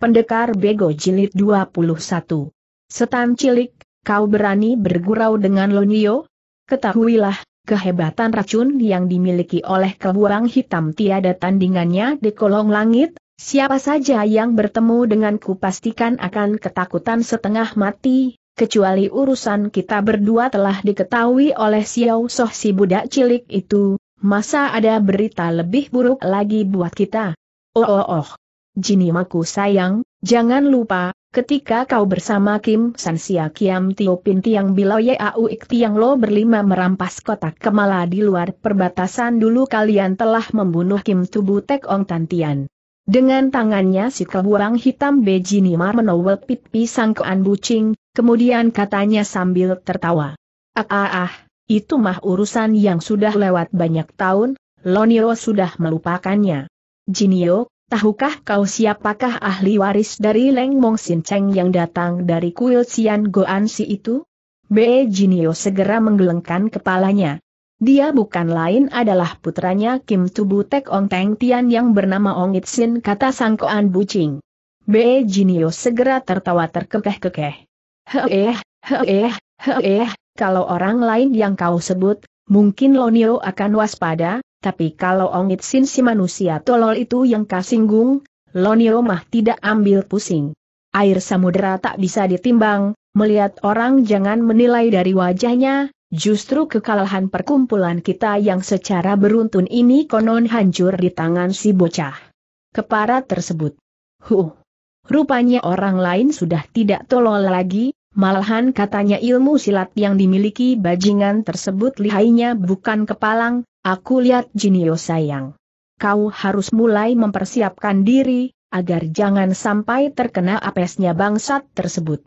Pendekar Bego Jilid 21. Setan cilik, kau berani bergurau dengan Lonio? Ketahuilah, kehebatan racun yang dimiliki oleh kebuang hitam tiada tandingannya di kolong langit, siapa saja yang bertemu denganku pastikan akan ketakutan setengah mati, kecuali urusan kita berdua telah diketahui oleh Xiao Soh si budak cilik itu, masa ada berita lebih buruk lagi buat kita? Oh oh oh, Jinimaku sayang, jangan lupa, ketika kau bersama Kim Sia Kiam Tio Pin Tiang Bilau Au Ik Tiang Lo berlima merampas kotak kemala di luar perbatasan dulu kalian telah membunuh Kim Tubu Tek Ong Tian. Dengan tangannya si kebuang hitam Bejinimar menowel pit pisang kean bucing, kemudian katanya sambil tertawa. Ah ah ah, itu mah urusan yang sudah lewat banyak tahun, lonio sudah melupakannya. Jinio, Tahukah kau siapakah ahli waris dari Leng Mong Sin Cheng yang datang dari kuil Sian Goan Si itu? Be Jinio segera menggelengkan kepalanya. Dia bukan lain adalah putranya Kim Tubu Tek Ong Teng Tian yang bernama Ong It Sin kata sangkoan bucing. Be Jinio segera tertawa terkekeh-kekeh. Heeh, heeh, heeh, kalau orang lain yang kau sebut, mungkin Lonio akan waspada, tapi kalau Ongit Sin si manusia tolol itu yang kasinggung, Lonio mah tidak ambil pusing. Air samudera tak bisa ditimbang, melihat orang jangan menilai dari wajahnya, justru kekalahan perkumpulan kita yang secara beruntun ini konon hancur di tangan si bocah. Kepara tersebut. Huh. Rupanya orang lain sudah tidak tolol lagi, malahan katanya ilmu silat yang dimiliki bajingan tersebut lihainya bukan kepalang, Aku lihat Jinio sayang. Kau harus mulai mempersiapkan diri, agar jangan sampai terkena apesnya bangsat tersebut.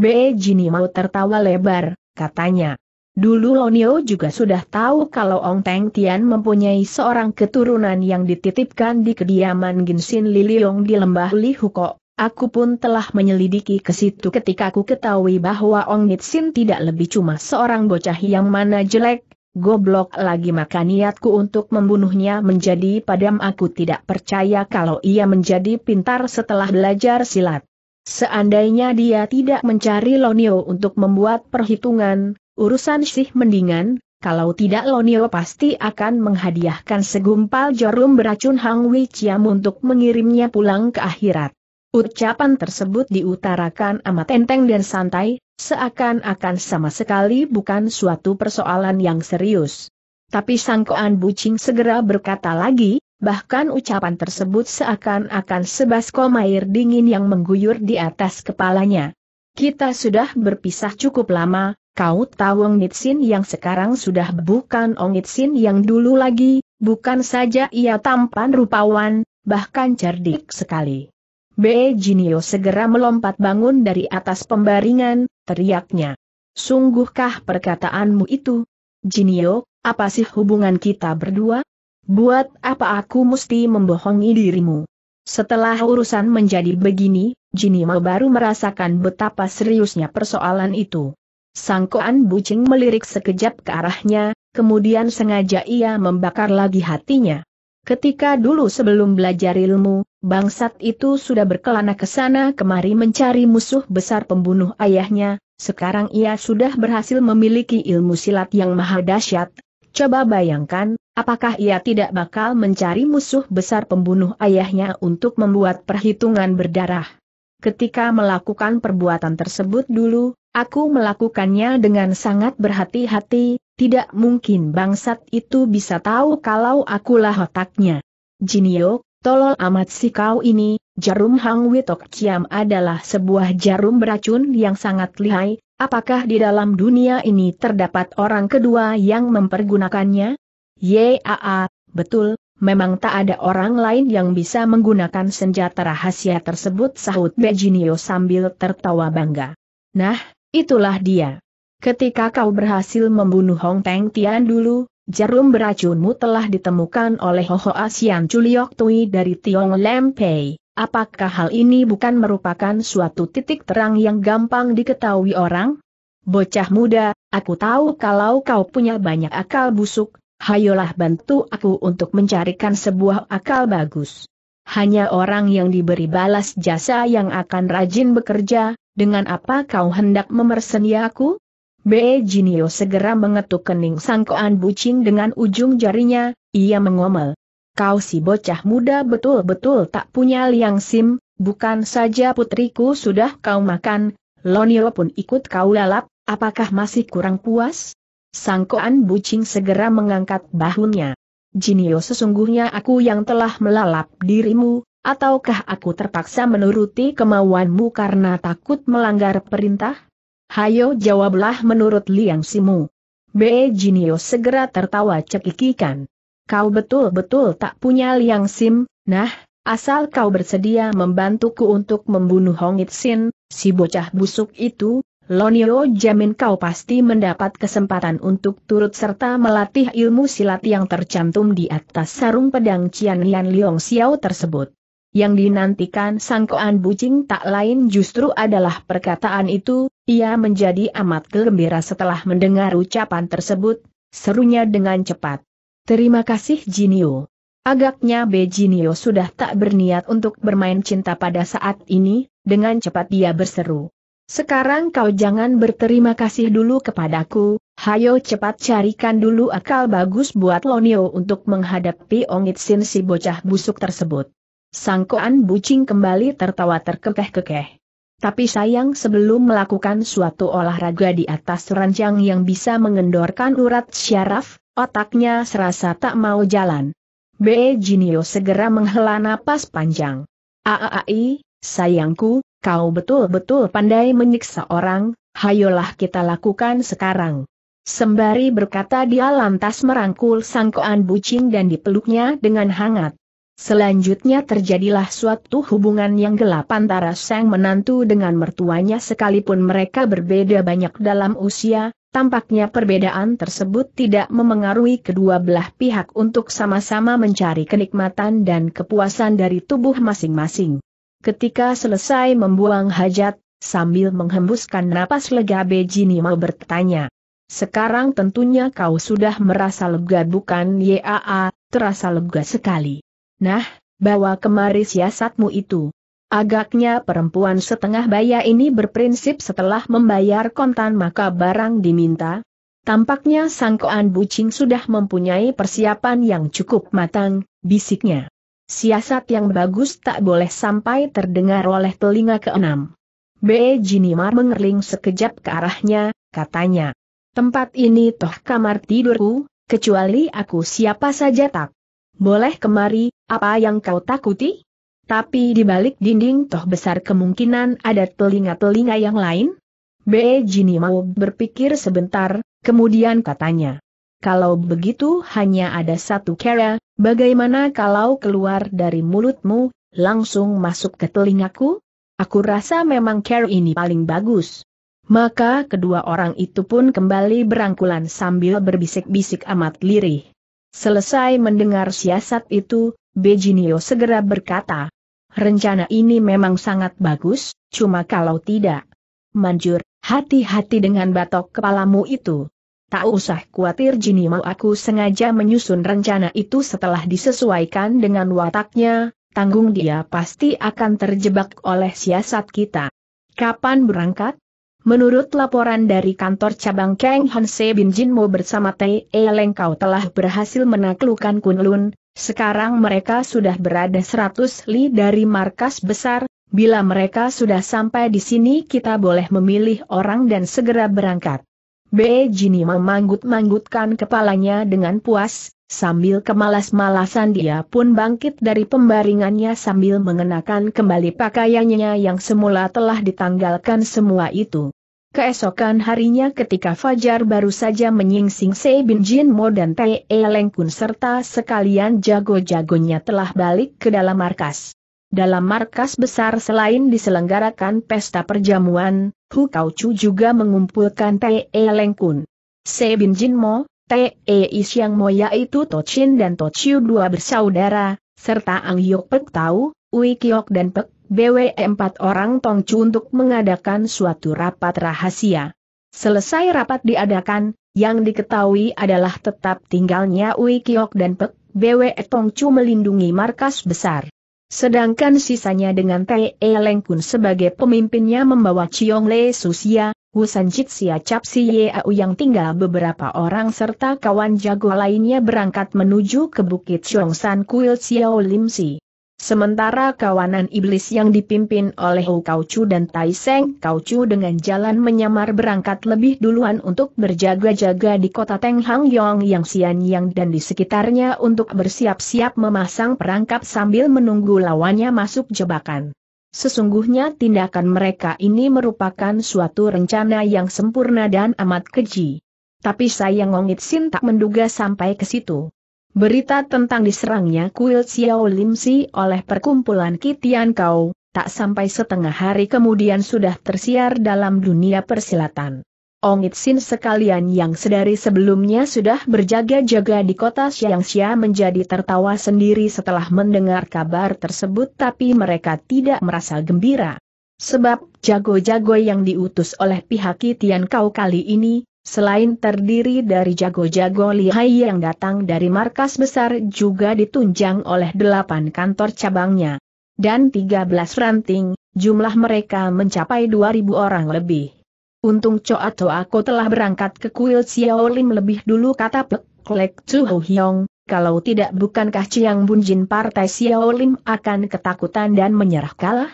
B. Jinio tertawa lebar, katanya. Dulu Lonio juga sudah tahu kalau Ong Teng Tian mempunyai seorang keturunan yang dititipkan di kediaman Ginsin Liliong di lembah Lihuko. Aku pun telah menyelidiki ke situ ketika aku ketahui bahwa Ong Nitsin tidak lebih cuma seorang bocah yang mana jelek, Goblok lagi maka niatku untuk membunuhnya menjadi padam aku tidak percaya kalau ia menjadi pintar setelah belajar silat. Seandainya dia tidak mencari Lonio untuk membuat perhitungan, urusan sih mendingan, kalau tidak Lonio pasti akan menghadiahkan segumpal jarum beracun Hang Wei Chiam untuk mengirimnya pulang ke akhirat. Ucapan tersebut diutarakan amat enteng dan santai, seakan-akan sama sekali bukan suatu persoalan yang serius. Tapi sangkoan bucing segera berkata lagi, bahkan ucapan tersebut seakan-akan sebaskom air dingin yang mengguyur di atas kepalanya. Kita sudah berpisah cukup lama, kau tahu Ong yang sekarang sudah bukan Ong yang dulu lagi, bukan saja ia tampan rupawan, bahkan cerdik sekali. B. Jinio segera melompat bangun dari atas pembaringan, teriaknya. Sungguhkah perkataanmu itu? Jinio, apa sih hubungan kita berdua? Buat apa aku mesti membohongi dirimu? Setelah urusan menjadi begini, Jinio baru merasakan betapa seriusnya persoalan itu. Sangkoan bucing melirik sekejap ke arahnya, kemudian sengaja ia membakar lagi hatinya. Ketika dulu sebelum belajar ilmu, bangsat itu sudah berkelana ke sana kemari mencari musuh besar pembunuh ayahnya, sekarang ia sudah berhasil memiliki ilmu silat yang maha dahsyat. Coba bayangkan, apakah ia tidak bakal mencari musuh besar pembunuh ayahnya untuk membuat perhitungan berdarah? Ketika melakukan perbuatan tersebut dulu, aku melakukannya dengan sangat berhati-hati, tidak mungkin bangsat itu bisa tahu kalau akulah otaknya. Jinio, Tolol amat si kau ini, jarum Hang Witok ciam adalah sebuah jarum beracun yang sangat lihai, apakah di dalam dunia ini terdapat orang kedua yang mempergunakannya? Yaa, betul, memang tak ada orang lain yang bisa menggunakan senjata rahasia tersebut sahut Bejinio sambil tertawa bangga. Nah, itulah dia. Ketika kau berhasil membunuh Hong Teng Tian dulu, Jarum beracunmu telah ditemukan oleh Hoho Asian Chuliok Tui dari Tiong Lempei. Apakah hal ini bukan merupakan suatu titik terang yang gampang diketahui orang? Bocah muda, aku tahu kalau kau punya banyak akal busuk, hayolah bantu aku untuk mencarikan sebuah akal bagus. Hanya orang yang diberi balas jasa yang akan rajin bekerja, dengan apa kau hendak memerseni aku? Be Jinio segera mengetuk kening sangkoan bucing dengan ujung jarinya, ia mengomel. Kau si bocah muda betul-betul tak punya liang sim, bukan saja putriku sudah kau makan, Lonio pun ikut kau lalap, apakah masih kurang puas? Sangkoan bucing segera mengangkat bahunya. Jinio sesungguhnya aku yang telah melalap dirimu, ataukah aku terpaksa menuruti kemauanmu karena takut melanggar perintah? Hayo jawablah menurut Liang Simu. Be Jinio segera tertawa cekikikan. Kau betul-betul tak punya Liang Sim, nah, asal kau bersedia membantuku untuk membunuh Hong Itsin, si bocah busuk itu, Lonio jamin kau pasti mendapat kesempatan untuk turut serta melatih ilmu silat yang tercantum di atas sarung pedang Cian Lian Liong Xiao tersebut. Yang dinantikan sang sangkoan bucing tak lain justru adalah perkataan itu, ia menjadi amat gembira setelah mendengar ucapan tersebut, serunya dengan cepat. Terima kasih Jinio. Agaknya Be Jinio sudah tak berniat untuk bermain cinta pada saat ini, dengan cepat dia berseru. Sekarang kau jangan berterima kasih dulu kepadaku, hayo cepat carikan dulu akal bagus buat Lonio untuk menghadapi Ongit Sin si bocah busuk tersebut. Sangkoan bucing kembali tertawa terkekeh-kekeh. Tapi sayang sebelum melakukan suatu olahraga di atas ranjang yang bisa mengendorkan urat syaraf, otaknya serasa tak mau jalan. B. Jinio segera menghela napas panjang. Aai, sayangku, kau betul-betul pandai menyiksa orang, hayolah kita lakukan sekarang. Sembari berkata dia lantas merangkul sangkoan bucing dan dipeluknya dengan hangat. Selanjutnya terjadilah suatu hubungan yang gelap antara sang menantu dengan mertuanya sekalipun mereka berbeda banyak dalam usia, tampaknya perbedaan tersebut tidak memengaruhi kedua belah pihak untuk sama-sama mencari kenikmatan dan kepuasan dari tubuh masing-masing. Ketika selesai membuang hajat, sambil menghembuskan napas lega Bejini mau bertanya. Sekarang tentunya kau sudah merasa lega bukan? Yaa, terasa lega sekali. Nah, bawa kemari siasatmu itu. Agaknya perempuan setengah baya ini berprinsip setelah membayar kontan maka barang diminta. Tampaknya sangkoan bucing sudah mempunyai persiapan yang cukup matang, bisiknya. Siasat yang bagus tak boleh sampai terdengar oleh telinga keenam. B. Jinimar mengerling sekejap ke arahnya, katanya. Tempat ini toh kamar tidurku, kecuali aku siapa saja tak boleh kemari, apa yang kau takuti? Tapi di balik dinding toh besar kemungkinan ada telinga-telinga yang lain? B. Jini mau berpikir sebentar, kemudian katanya. Kalau begitu hanya ada satu kera, bagaimana kalau keluar dari mulutmu, langsung masuk ke telingaku? Aku rasa memang kera ini paling bagus. Maka kedua orang itu pun kembali berangkulan sambil berbisik-bisik amat lirih. Selesai mendengar siasat itu, Bejinio segera berkata, rencana ini memang sangat bagus, cuma kalau tidak. Manjur, hati-hati dengan batok kepalamu itu. Tak usah khawatir Jinimo aku sengaja menyusun rencana itu setelah disesuaikan dengan wataknya, tanggung dia pasti akan terjebak oleh siasat kita. Kapan berangkat? Menurut laporan dari kantor cabang Kang Hanse Bin Jinmo bersama Tei e Leng Kau telah berhasil menaklukkan Kunlun, sekarang mereka sudah berada 100 li dari markas besar, bila mereka sudah sampai di sini kita boleh memilih orang dan segera berangkat. B. Jini memanggut-manggutkan kepalanya dengan puas, Sambil kemalas-malasan dia pun bangkit dari pembaringannya sambil mengenakan kembali pakaiannya yang semula telah ditanggalkan semua itu. Keesokan harinya ketika Fajar baru saja menyingsing Sei Bin Jin Mo dan Tae Leng Kun serta sekalian jago-jagonya telah balik ke dalam markas. Dalam markas besar selain diselenggarakan pesta perjamuan, Hu Kau Chu juga mengumpulkan Tae Leng Kun. Sei Bin Jin Mo, T.E.I. Siang Moya itu Tochin dan Tochiu dua bersaudara, serta Ang Yok Pek tahu, Ui Kiok dan Pek BW empat orang Tongcu untuk mengadakan suatu rapat rahasia. Selesai rapat diadakan, yang diketahui adalah tetap tinggalnya Ui Kiok dan Pek BW Tongcu melindungi markas besar. Sedangkan sisanya dengan T.E. Lengkun sebagai pemimpinnya membawa Chiong Le Susia, Wu Sanjit Cap Si Yeau yang tinggal beberapa orang serta kawan jago lainnya berangkat menuju ke Bukit Chong San Kuil Xiao Lim Si. Sementara kawanan iblis yang dipimpin oleh Kau Chu dan Tai Seng Kau Chu dengan jalan menyamar berangkat lebih duluan untuk berjaga-jaga di kota Teng Hang Yong yang Sian Yang dan di sekitarnya untuk bersiap-siap memasang perangkap sambil menunggu lawannya masuk jebakan. Sesungguhnya tindakan mereka ini merupakan suatu rencana yang sempurna dan amat keji. Tapi sayang Ongit Sin tak menduga sampai ke situ. Berita tentang diserangnya kuil Xiao Si oleh perkumpulan Kitian Kau, tak sampai setengah hari kemudian sudah tersiar dalam dunia persilatan. Ongitsin sekalian yang sedari sebelumnya sudah berjaga-jaga di kota Xiangxia menjadi tertawa sendiri setelah mendengar kabar tersebut tapi mereka tidak merasa gembira. Sebab jago-jago yang diutus oleh pihak Kitian Kau kali ini, selain terdiri dari jago-jago lihai yang datang dari markas besar juga ditunjang oleh delapan kantor cabangnya. Dan 13 ranting, jumlah mereka mencapai 2.000 orang lebih. Untung Cho atau aku telah berangkat ke kuil Xiaolim lebih dulu kata Pek Klek Chu Hyong, kalau tidak bukankah Chiang Bunjin partai Xiaolim akan ketakutan dan menyerah kalah?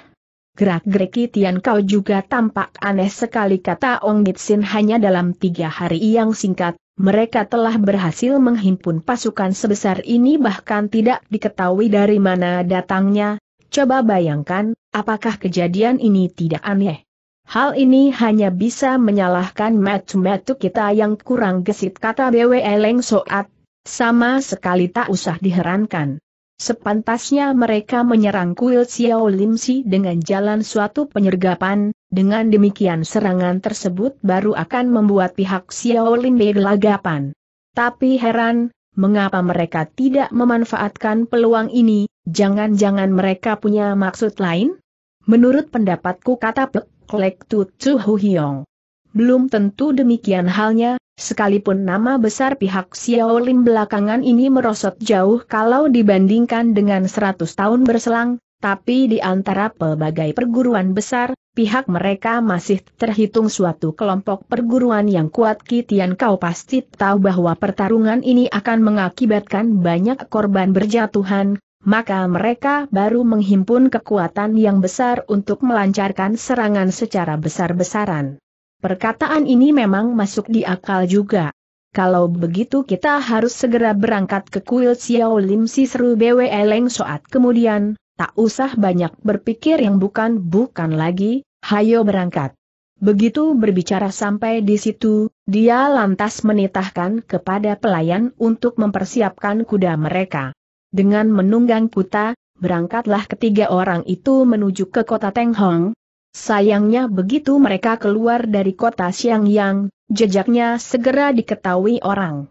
Gerak-geriki Tian Kau juga tampak aneh sekali kata Ong Gitsin hanya dalam tiga hari yang singkat, mereka telah berhasil menghimpun pasukan sebesar ini bahkan tidak diketahui dari mana datangnya. Coba bayangkan, apakah kejadian ini tidak aneh? Hal ini hanya bisa menyalahkan matu-matu kita yang kurang gesit kata BW Eleng Soat, sama sekali tak usah diherankan. Sepantasnya mereka menyerang kuil Xiao Limsi dengan jalan suatu penyergapan, dengan demikian serangan tersebut baru akan membuat pihak Xiao Limbe gelagapan. Tapi heran, mengapa mereka tidak memanfaatkan peluang ini, jangan-jangan mereka punya maksud lain? Menurut pendapatku kata Pek, Klek Tu Chu Hiong. Belum tentu demikian halnya, sekalipun nama besar pihak Xiao Lim belakangan ini merosot jauh kalau dibandingkan dengan 100 tahun berselang, tapi di antara pelbagai perguruan besar, pihak mereka masih terhitung suatu kelompok perguruan yang kuat Kitian kau pasti tahu bahwa pertarungan ini akan mengakibatkan banyak korban berjatuhan, maka mereka baru menghimpun kekuatan yang besar untuk melancarkan serangan secara besar-besaran. Perkataan ini memang masuk di akal juga. Kalau begitu kita harus segera berangkat ke kuil Xiao Lim Si seru BW Eleng Soat kemudian, tak usah banyak berpikir yang bukan-bukan lagi, hayo berangkat. Begitu berbicara sampai di situ, dia lantas menitahkan kepada pelayan untuk mempersiapkan kuda mereka. Dengan menunggang kuta, berangkatlah ketiga orang itu menuju ke kota Tenghong. Sayangnya begitu mereka keluar dari kota Siang Yang, jejaknya segera diketahui orang.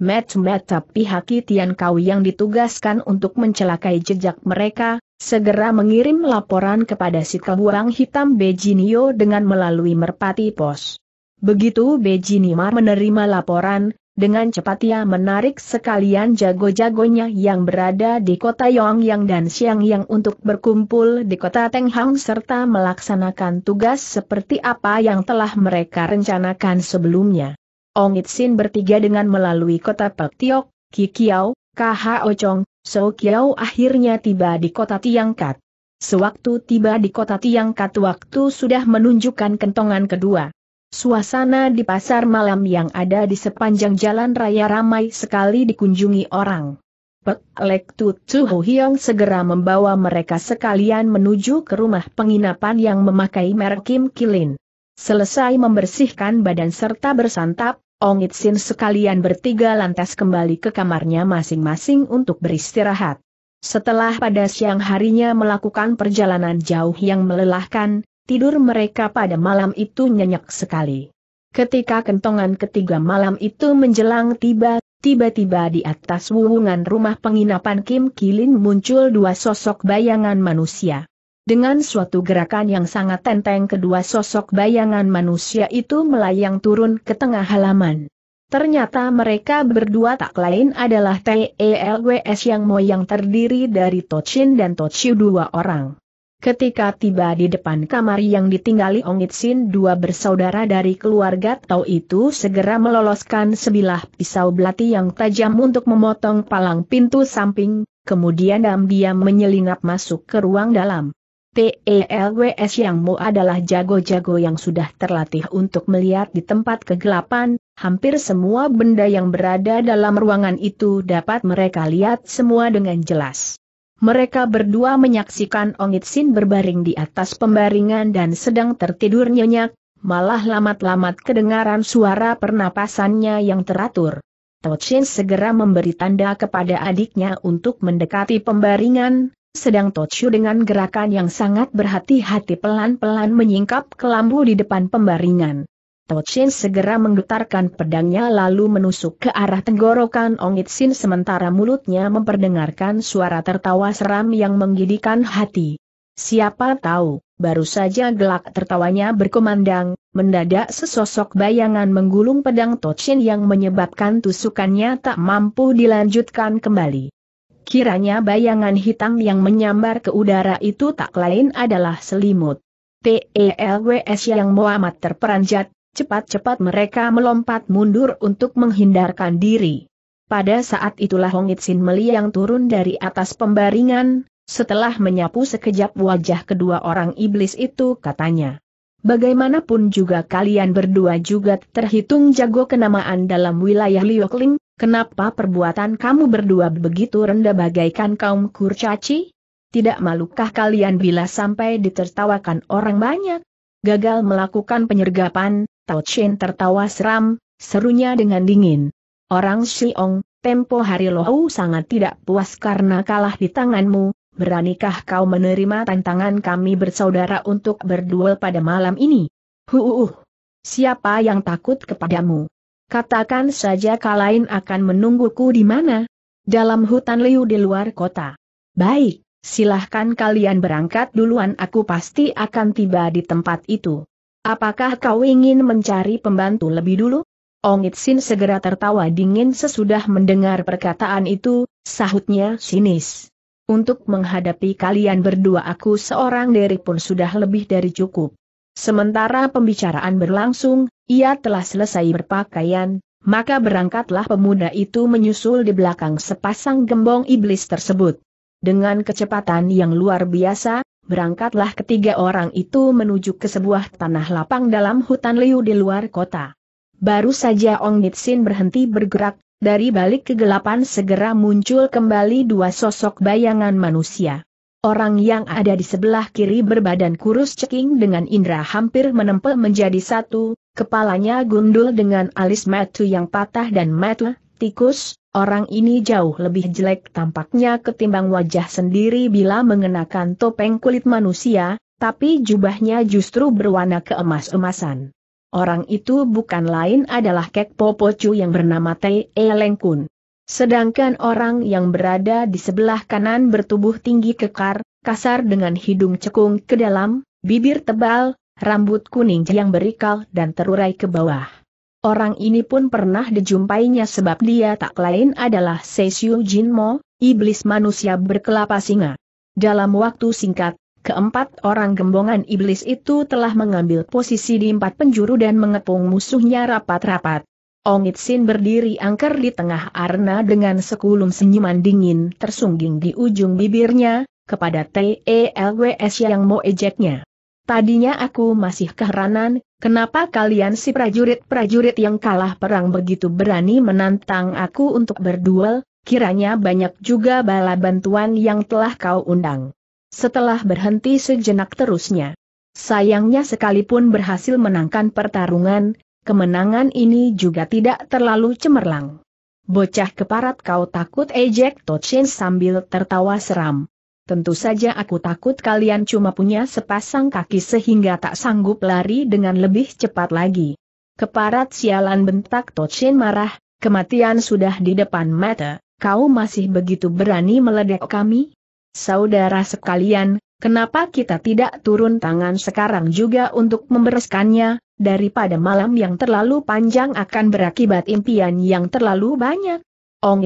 met meta pihak Tian Kau yang ditugaskan untuk mencelakai jejak mereka, segera mengirim laporan kepada si kebuang hitam Bejinio dengan melalui merpati pos. Begitu Bejinima menerima laporan, dengan cepat ia menarik sekalian jago-jagonya yang berada di kota Yongyang dan Xiangyang untuk berkumpul di kota Tenghang serta melaksanakan tugas seperti apa yang telah mereka rencanakan sebelumnya. Ong Itsin bertiga dengan melalui kota Pek Tiok, Kikiao, Khao Ochong, So Kiao akhirnya tiba di kota Tiangkat. Sewaktu tiba di kota Tiangkat waktu sudah menunjukkan kentongan kedua. Suasana di pasar malam yang ada di sepanjang jalan raya ramai sekali dikunjungi orang. Pek Lek Tut Hyong segera membawa mereka sekalian menuju ke rumah penginapan yang memakai merek Kim Kilin. Selesai membersihkan badan serta bersantap, Ong Sin sekalian bertiga lantas kembali ke kamarnya masing-masing untuk beristirahat. Setelah pada siang harinya melakukan perjalanan jauh yang melelahkan, tidur mereka pada malam itu nyenyak sekali. Ketika kentongan ketiga malam itu menjelang tiba, tiba-tiba di atas wuwungan rumah penginapan Kim Kilin muncul dua sosok bayangan manusia. Dengan suatu gerakan yang sangat tenteng kedua sosok bayangan manusia itu melayang turun ke tengah halaman. Ternyata mereka berdua tak lain adalah TELWS yang moyang terdiri dari Tochin dan Tochiu dua orang. Ketika tiba di depan kamar yang ditinggali Ong Itsin dua bersaudara dari keluarga Tau itu segera meloloskan sebilah pisau belati yang tajam untuk memotong palang pintu samping, kemudian diam-diam menyelinap masuk ke ruang dalam. TELWS Yang Mo adalah jago-jago yang sudah terlatih untuk melihat di tempat kegelapan, hampir semua benda yang berada dalam ruangan itu dapat mereka lihat semua dengan jelas. Mereka berdua menyaksikan Ongit Sin berbaring di atas pembaringan dan sedang tertidur nyenyak, malah lamat-lamat kedengaran suara pernapasannya yang teratur. Tochin segera memberi tanda kepada adiknya untuk mendekati pembaringan, sedang Tochu dengan gerakan yang sangat berhati-hati pelan-pelan menyingkap kelambu di depan pembaringan. Tochin segera menggetarkan pedangnya lalu menusuk ke arah tenggorokan Ong Itsin sementara mulutnya memperdengarkan suara tertawa seram yang menggidikan hati. Siapa tahu, baru saja gelak tertawanya berkumandang, mendadak sesosok bayangan menggulung pedang Tochin yang menyebabkan tusukannya tak mampu dilanjutkan kembali. Kiranya bayangan hitam yang menyambar ke udara itu tak lain adalah selimut. TELWS yang Muhammad terperanjat, Cepat-cepat mereka melompat mundur untuk menghindarkan diri. Pada saat itulah Hong Itsin yang turun dari atas pembaringan, setelah menyapu sekejap wajah kedua orang iblis itu katanya. Bagaimanapun juga kalian berdua juga terhitung jago kenamaan dalam wilayah Liokling, kenapa perbuatan kamu berdua begitu rendah bagaikan kaum kurcaci? Tidak malukah kalian bila sampai ditertawakan orang banyak? Gagal melakukan penyergapan, Tao Chen tertawa seram, serunya dengan dingin. Orang Xiong, tempo hari Lohu sangat tidak puas karena kalah di tanganmu, beranikah kau menerima tantangan kami bersaudara untuk berduel pada malam ini? Huuuh! Siapa yang takut kepadamu? Katakan saja kalain akan menungguku di mana? Dalam hutan liu di luar kota. Baik, silahkan kalian berangkat duluan aku pasti akan tiba di tempat itu. Apakah kau ingin mencari pembantu lebih dulu? Ongit Sin segera tertawa dingin sesudah mendengar perkataan itu, sahutnya sinis. Untuk menghadapi kalian berdua aku seorang diri pun sudah lebih dari cukup. Sementara pembicaraan berlangsung, ia telah selesai berpakaian, maka berangkatlah pemuda itu menyusul di belakang sepasang gembong iblis tersebut. Dengan kecepatan yang luar biasa, berangkatlah ketiga orang itu menuju ke sebuah tanah lapang dalam hutan liu di luar kota. Baru saja Ong Nitsin berhenti bergerak, dari balik kegelapan segera muncul kembali dua sosok bayangan manusia. Orang yang ada di sebelah kiri berbadan kurus ceking dengan indera hampir menempel menjadi satu, kepalanya gundul dengan alis metu yang patah dan metu, tikus, Orang ini jauh lebih jelek tampaknya ketimbang wajah sendiri bila mengenakan topeng kulit manusia, tapi jubahnya justru berwarna keemas-emasan. Orang itu bukan lain adalah Kek Popocu yang bernama Tei Elengkun. Sedangkan orang yang berada di sebelah kanan bertubuh tinggi kekar, kasar dengan hidung cekung ke dalam, bibir tebal, rambut kuning yang berikal dan terurai ke bawah. Orang ini pun pernah dijumpainya sebab dia tak lain adalah Seisyu Jinmo, iblis manusia berkelapa singa. Dalam waktu singkat, keempat orang gembongan iblis itu telah mengambil posisi di empat penjuru dan mengepung musuhnya rapat-rapat. Ongit Sin berdiri angker di tengah arena dengan sekulum senyuman dingin tersungging di ujung bibirnya, kepada TELWS yang mau ejeknya. Tadinya aku masih keheranan, kenapa kalian si prajurit-prajurit yang kalah perang begitu berani menantang aku untuk berduel, kiranya banyak juga bala bantuan yang telah kau undang. Setelah berhenti sejenak terusnya. Sayangnya sekalipun berhasil menangkan pertarungan, kemenangan ini juga tidak terlalu cemerlang. Bocah keparat kau takut ejek Tochin sambil tertawa seram. Tentu saja aku takut kalian cuma punya sepasang kaki sehingga tak sanggup lari dengan lebih cepat lagi. Keparat sialan bentak Tochin marah, kematian sudah di depan mata, kau masih begitu berani meledek kami? Saudara sekalian, kenapa kita tidak turun tangan sekarang juga untuk membereskannya, daripada malam yang terlalu panjang akan berakibat impian yang terlalu banyak?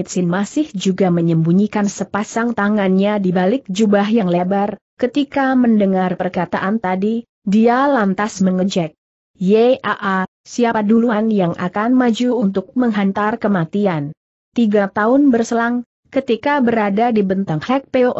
Sin masih juga menyembunyikan sepasang tangannya di balik jubah yang lebar, ketika mendengar perkataan tadi, dia lantas mengejek. Yaa, siapa duluan yang akan maju untuk menghantar kematian? Tiga tahun berselang, ketika berada di bentang Hek Peo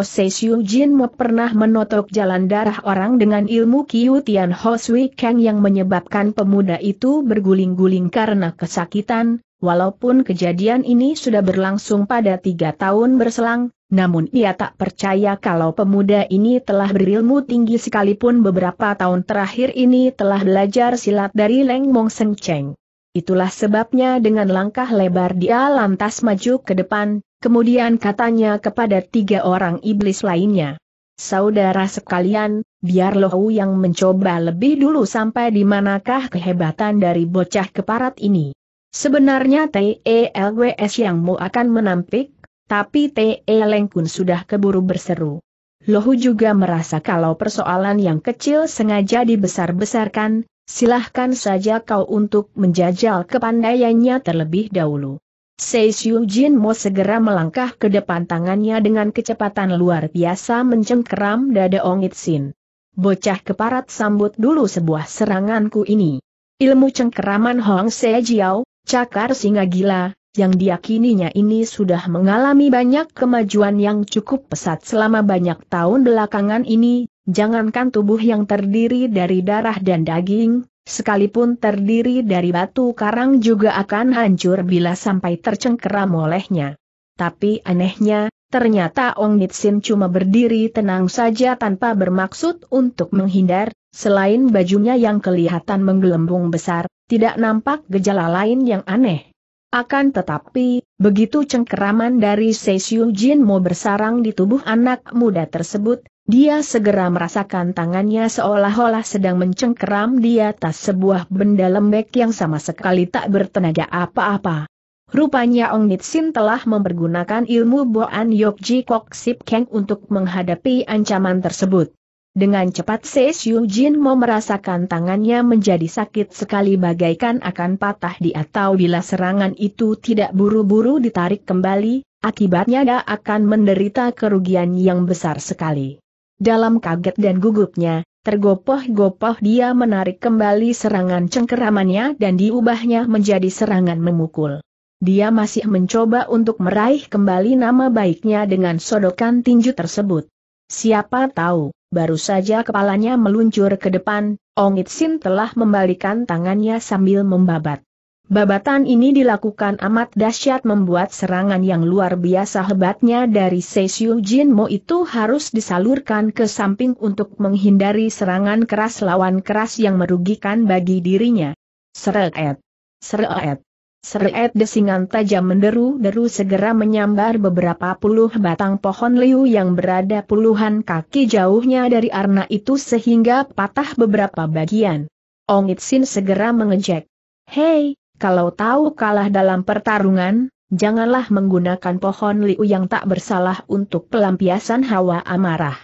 Jin Mo pernah menotok jalan darah orang dengan ilmu Kiu Tian Ho Sui Kang yang menyebabkan pemuda itu berguling-guling karena kesakitan, Walaupun kejadian ini sudah berlangsung pada tiga tahun berselang, namun ia tak percaya kalau pemuda ini telah berilmu tinggi sekalipun beberapa tahun terakhir ini telah belajar silat dari Leng Mong Seng Cheng. Itulah sebabnya dengan langkah lebar dia lantas maju ke depan, kemudian katanya kepada tiga orang iblis lainnya. Saudara sekalian, biar Lohu yang mencoba lebih dulu sampai di manakah kehebatan dari bocah keparat ini. Sebenarnya TELWS yang mau akan menampik, tapi TE Leng pun sudah keburu berseru. Lohu juga merasa kalau persoalan yang kecil sengaja dibesar-besarkan, silahkan saja kau untuk menjajal kepandaiannya terlebih dahulu. Sei Jin Mo segera melangkah ke depan tangannya dengan kecepatan luar biasa mencengkeram dada Ong Sin. Bocah keparat sambut dulu sebuah seranganku ini. Ilmu cengkeraman Hong Se Jiao, Cakar singa gila, yang diakininya ini sudah mengalami banyak kemajuan yang cukup pesat selama banyak tahun belakangan ini, jangankan tubuh yang terdiri dari darah dan daging, sekalipun terdiri dari batu karang juga akan hancur bila sampai tercengkeram olehnya. Tapi anehnya, ternyata Ong Nitsin cuma berdiri tenang saja tanpa bermaksud untuk menghindar, selain bajunya yang kelihatan menggelembung besar, tidak nampak gejala lain yang aneh. Akan tetapi, begitu cengkeraman dari Seisyu Jin mau bersarang di tubuh anak muda tersebut, dia segera merasakan tangannya seolah-olah sedang mencengkeram di atas sebuah benda lembek yang sama sekali tak bertenaga apa-apa. Rupanya Ong Nitsin telah mempergunakan ilmu Boan Yokji Kok Sip Keng untuk menghadapi ancaman tersebut. Dengan cepat Seis Jin mau merasakan tangannya menjadi sakit sekali bagaikan akan patah di atau bila serangan itu tidak buru-buru ditarik kembali, akibatnya dia akan menderita kerugian yang besar sekali. Dalam kaget dan gugupnya, tergopoh-gopoh dia menarik kembali serangan cengkeramannya dan diubahnya menjadi serangan memukul. Dia masih mencoba untuk meraih kembali nama baiknya dengan sodokan tinju tersebut. Siapa tahu, baru saja kepalanya meluncur ke depan, Ong Itsin telah membalikan tangannya sambil membabat. Babatan ini dilakukan amat dahsyat membuat serangan yang luar biasa hebatnya dari Seisyu Jinmo itu harus disalurkan ke samping untuk menghindari serangan keras lawan keras yang merugikan bagi dirinya. Seret. Seret. Seret desingan tajam menderu-deru segera menyambar beberapa puluh batang pohon liu yang berada puluhan kaki jauhnya dari arna itu sehingga patah beberapa bagian. Ongit Sin segera mengejek. Hei, kalau tahu kalah dalam pertarungan, janganlah menggunakan pohon liu yang tak bersalah untuk pelampiasan hawa amarah.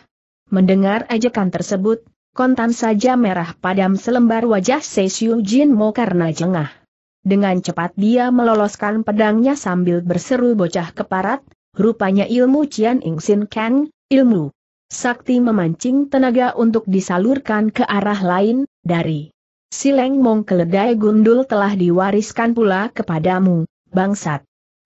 Mendengar ejekan tersebut, kontan saja merah padam selembar wajah Seisyu Jin Mo karena jengah. Dengan cepat dia meloloskan pedangnya sambil berseru bocah keparat, rupanya ilmu Cian Ing Sin Kang, ilmu. Sakti memancing tenaga untuk disalurkan ke arah lain, dari Sileng Mong keledai gundul telah diwariskan pula kepadamu, bangsat.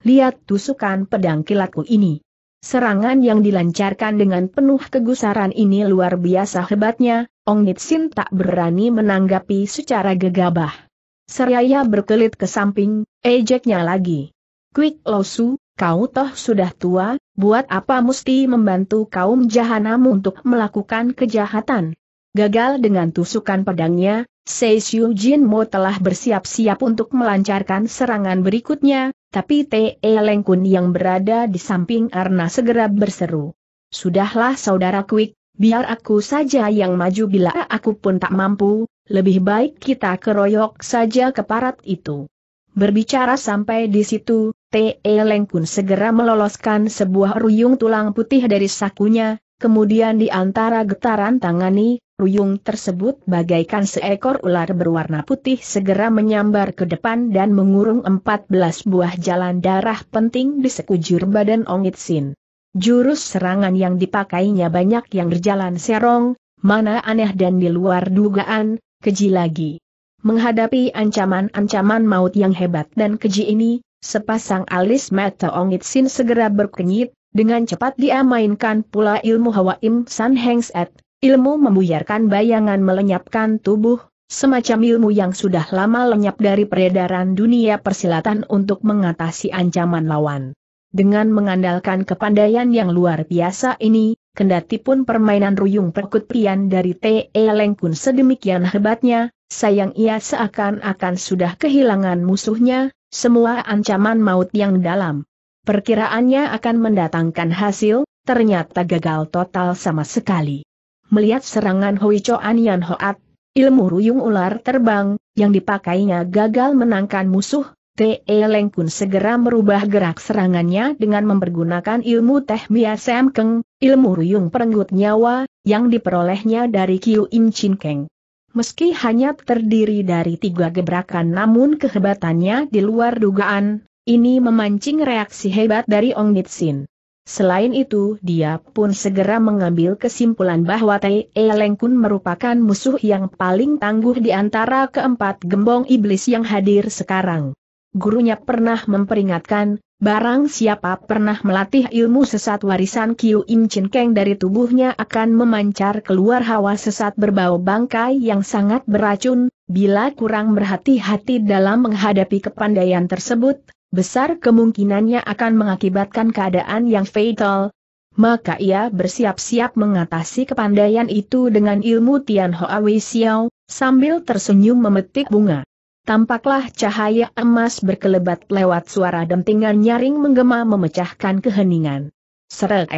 Lihat tusukan pedang kilatku ini. Serangan yang dilancarkan dengan penuh kegusaran ini luar biasa hebatnya, Ong Nitsin tak berani menanggapi secara gegabah. Seraya berkelit ke samping, ejeknya lagi. Quick Losu, kau toh sudah tua, buat apa mesti membantu kaum jahanam untuk melakukan kejahatan? Gagal dengan tusukan pedangnya, Jin Jinmo telah bersiap-siap untuk melancarkan serangan berikutnya, tapi Te Lengkun yang berada di samping Arna segera berseru. Sudahlah saudara Quick, biar aku saja yang maju bila aku pun tak mampu, lebih baik kita keroyok saja ke parat itu. Berbicara sampai di situ, T.E. Leng pun segera meloloskan sebuah ruyung tulang putih dari sakunya, kemudian di antara getaran tangani, ruyung tersebut bagaikan seekor ular berwarna putih segera menyambar ke depan dan mengurung 14 buah jalan darah penting di sekujur badan Ongit Sin. Jurus serangan yang dipakainya banyak yang berjalan serong, mana aneh dan di luar dugaan, keji lagi. Menghadapi ancaman-ancaman maut yang hebat dan keji ini, sepasang alis mata Ongit Sin segera berkenyit, dengan cepat dia mainkan pula ilmu Hawa Im San Heng Set, ilmu membuyarkan bayangan melenyapkan tubuh, semacam ilmu yang sudah lama lenyap dari peredaran dunia persilatan untuk mengatasi ancaman lawan. Dengan mengandalkan kepandaian yang luar biasa ini, kendati pun permainan ruyung perkut pian dari T.E. Lengkun sedemikian hebatnya, sayang ia seakan-akan sudah kehilangan musuhnya, semua ancaman maut yang dalam. Perkiraannya akan mendatangkan hasil, ternyata gagal total sama sekali. Melihat serangan Hoi Choan Yan Hoat, ilmu ruyung ular terbang, yang dipakainya gagal menangkan musuh, Te Leng Kun segera merubah gerak serangannya dengan mempergunakan ilmu teh Mia Sam Keng, ilmu ruyung perenggut nyawa, yang diperolehnya dari Kiu Im Chin Keng. Meski hanya terdiri dari tiga gebrakan namun kehebatannya di luar dugaan, ini memancing reaksi hebat dari Ong Nitsin. Selain itu dia pun segera mengambil kesimpulan bahwa Te Leng Kun merupakan musuh yang paling tangguh di antara keempat gembong iblis yang hadir sekarang gurunya pernah memperingatkan, barang siapa pernah melatih ilmu sesat warisan Kiu Im Chin Keng dari tubuhnya akan memancar keluar hawa sesat berbau bangkai yang sangat beracun, bila kurang berhati-hati dalam menghadapi kepandaian tersebut, besar kemungkinannya akan mengakibatkan keadaan yang fatal, maka ia bersiap-siap mengatasi kepandaian itu dengan ilmu Tian Hoa Wei Xiao, sambil tersenyum memetik bunga. Tampaklah cahaya emas berkelebat lewat suara dentingan nyaring menggema memecahkan keheningan. Seret,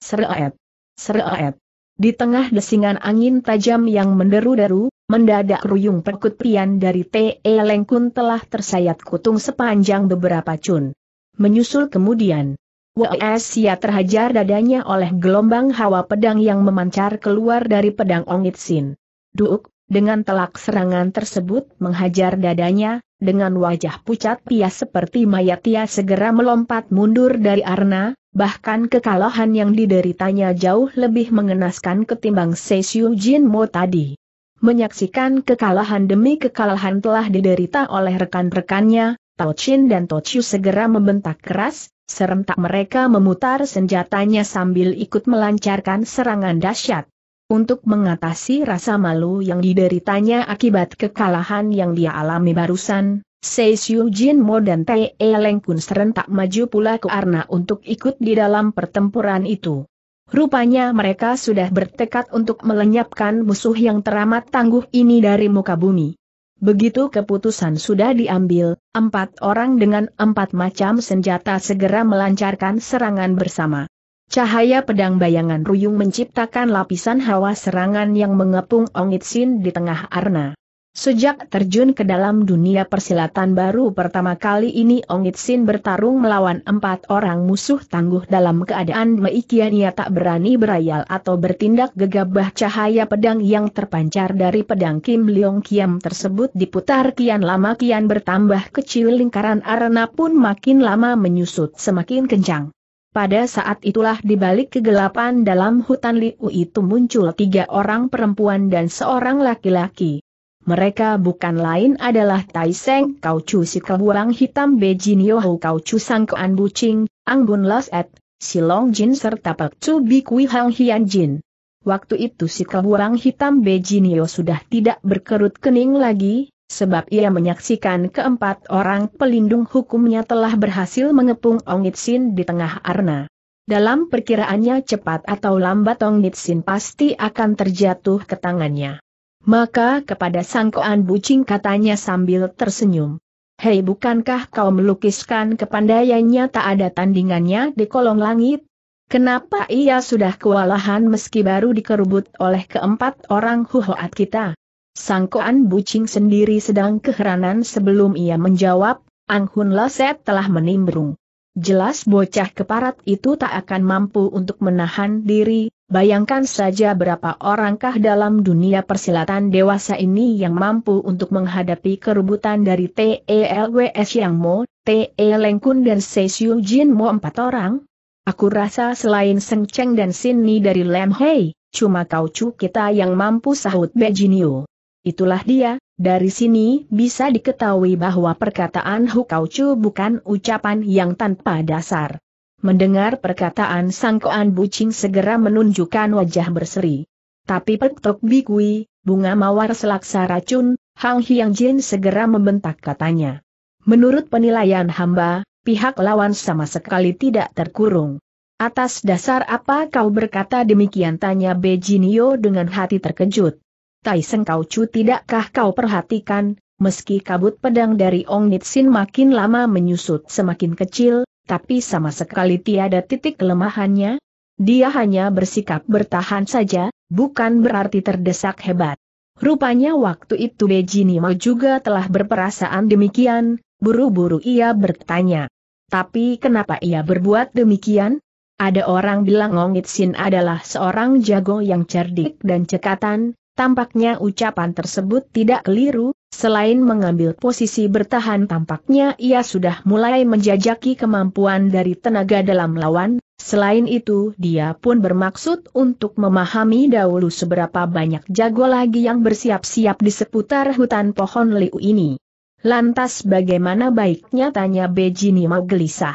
seret, seret. Di tengah desingan angin tajam yang menderu-deru, mendadak ruyung perkut pian dari T.E. Lengkun telah tersayat kutung sepanjang beberapa cun. Menyusul kemudian, W.S. terhajar dadanya oleh gelombang hawa pedang yang memancar keluar dari pedang Ongit Sin. Duuk, dengan telak serangan tersebut menghajar dadanya, dengan wajah pucat pia seperti mayat ia segera melompat mundur dari arna, bahkan kekalahan yang dideritanya jauh lebih mengenaskan ketimbang Seishu Jin Mo tadi. Menyaksikan kekalahan demi kekalahan telah diderita oleh rekan-rekannya, Tao Chin dan Tao Chiu segera membentak keras, serentak mereka memutar senjatanya sambil ikut melancarkan serangan dahsyat. Untuk mengatasi rasa malu yang dideritanya akibat kekalahan yang dia alami barusan, Sei Xiu Jin Mo dan Tai E Leng Kun serentak maju pula ke Arna untuk ikut di dalam pertempuran itu. Rupanya mereka sudah bertekad untuk melenyapkan musuh yang teramat tangguh ini dari muka bumi. Begitu keputusan sudah diambil, empat orang dengan empat macam senjata segera melancarkan serangan bersama. Cahaya pedang bayangan Ruyung menciptakan lapisan hawa serangan yang mengepung Ongit Sin di tengah arna. Sejak terjun ke dalam dunia persilatan baru pertama kali ini Ongit Sin bertarung melawan empat orang musuh tangguh dalam keadaan meikian ia tak berani berayal atau bertindak gegabah cahaya pedang yang terpancar dari pedang Kim Leong Kiam tersebut diputar kian lama kian bertambah kecil lingkaran arena pun makin lama menyusut semakin kencang. Pada saat itulah di balik kegelapan dalam hutan Liu itu muncul tiga orang perempuan dan seorang laki-laki. Mereka bukan lain adalah Tai Seng Kau Chu Si Kebuang Hitam Bejin Yohu Kau Chu Sang Bu Bucing, Ang Bun Las Et, Si Long Jin serta Pak Chu Bi Kui Hang Hian Jin. Waktu itu si Kebuang Hitam Bejin Yo sudah tidak berkerut kening lagi, sebab ia menyaksikan keempat orang pelindung hukumnya telah berhasil mengepung Ong Sin di tengah arna. Dalam perkiraannya cepat atau lambat Ong Sin pasti akan terjatuh ke tangannya. Maka kepada sangkoan bucing katanya sambil tersenyum. Hei bukankah kau melukiskan kepandaiannya tak ada tandingannya di kolong langit? Kenapa ia sudah kewalahan meski baru dikerubut oleh keempat orang huhoat kita? Sangkoan Bucing sendiri sedang keheranan sebelum ia menjawab, Ang Hun Laset telah menimbrung. Jelas bocah keparat itu tak akan mampu untuk menahan diri, bayangkan saja berapa orangkah dalam dunia persilatan dewasa ini yang mampu untuk menghadapi kerubutan dari TELWS Yang Mo, TE Lengkun dan Seisyu Jin Mo empat orang? Aku rasa selain Seng Cheng dan Sin Ni dari Lam Hei, cuma kau cu kita yang mampu sahut Bejinio. Itulah dia, dari sini bisa diketahui bahwa perkataan Chu bukan ucapan yang tanpa dasar. Mendengar perkataan sangkoan bucing segera menunjukkan wajah berseri. Tapi petok bikui, bunga mawar selaksa racun, Hang Hyang Jin segera membentak katanya. Menurut penilaian hamba, pihak lawan sama sekali tidak terkurung. Atas dasar apa kau berkata demikian tanya Bejinio dengan hati terkejut. Tai Seng Chu tidakkah kau perhatikan, meski kabut pedang dari Ong Nitsin makin lama menyusut semakin kecil, tapi sama sekali tiada titik kelemahannya? Dia hanya bersikap bertahan saja, bukan berarti terdesak hebat. Rupanya waktu itu Mao juga telah berperasaan demikian, buru-buru ia bertanya. Tapi kenapa ia berbuat demikian? Ada orang bilang Ong Itsin adalah seorang jago yang cerdik dan cekatan, Tampaknya ucapan tersebut tidak keliru, selain mengambil posisi bertahan tampaknya ia sudah mulai menjajaki kemampuan dari tenaga dalam lawan, selain itu dia pun bermaksud untuk memahami dahulu seberapa banyak jago lagi yang bersiap-siap di seputar hutan pohon liu ini. Lantas bagaimana baiknya tanya Bejini mau gelisah.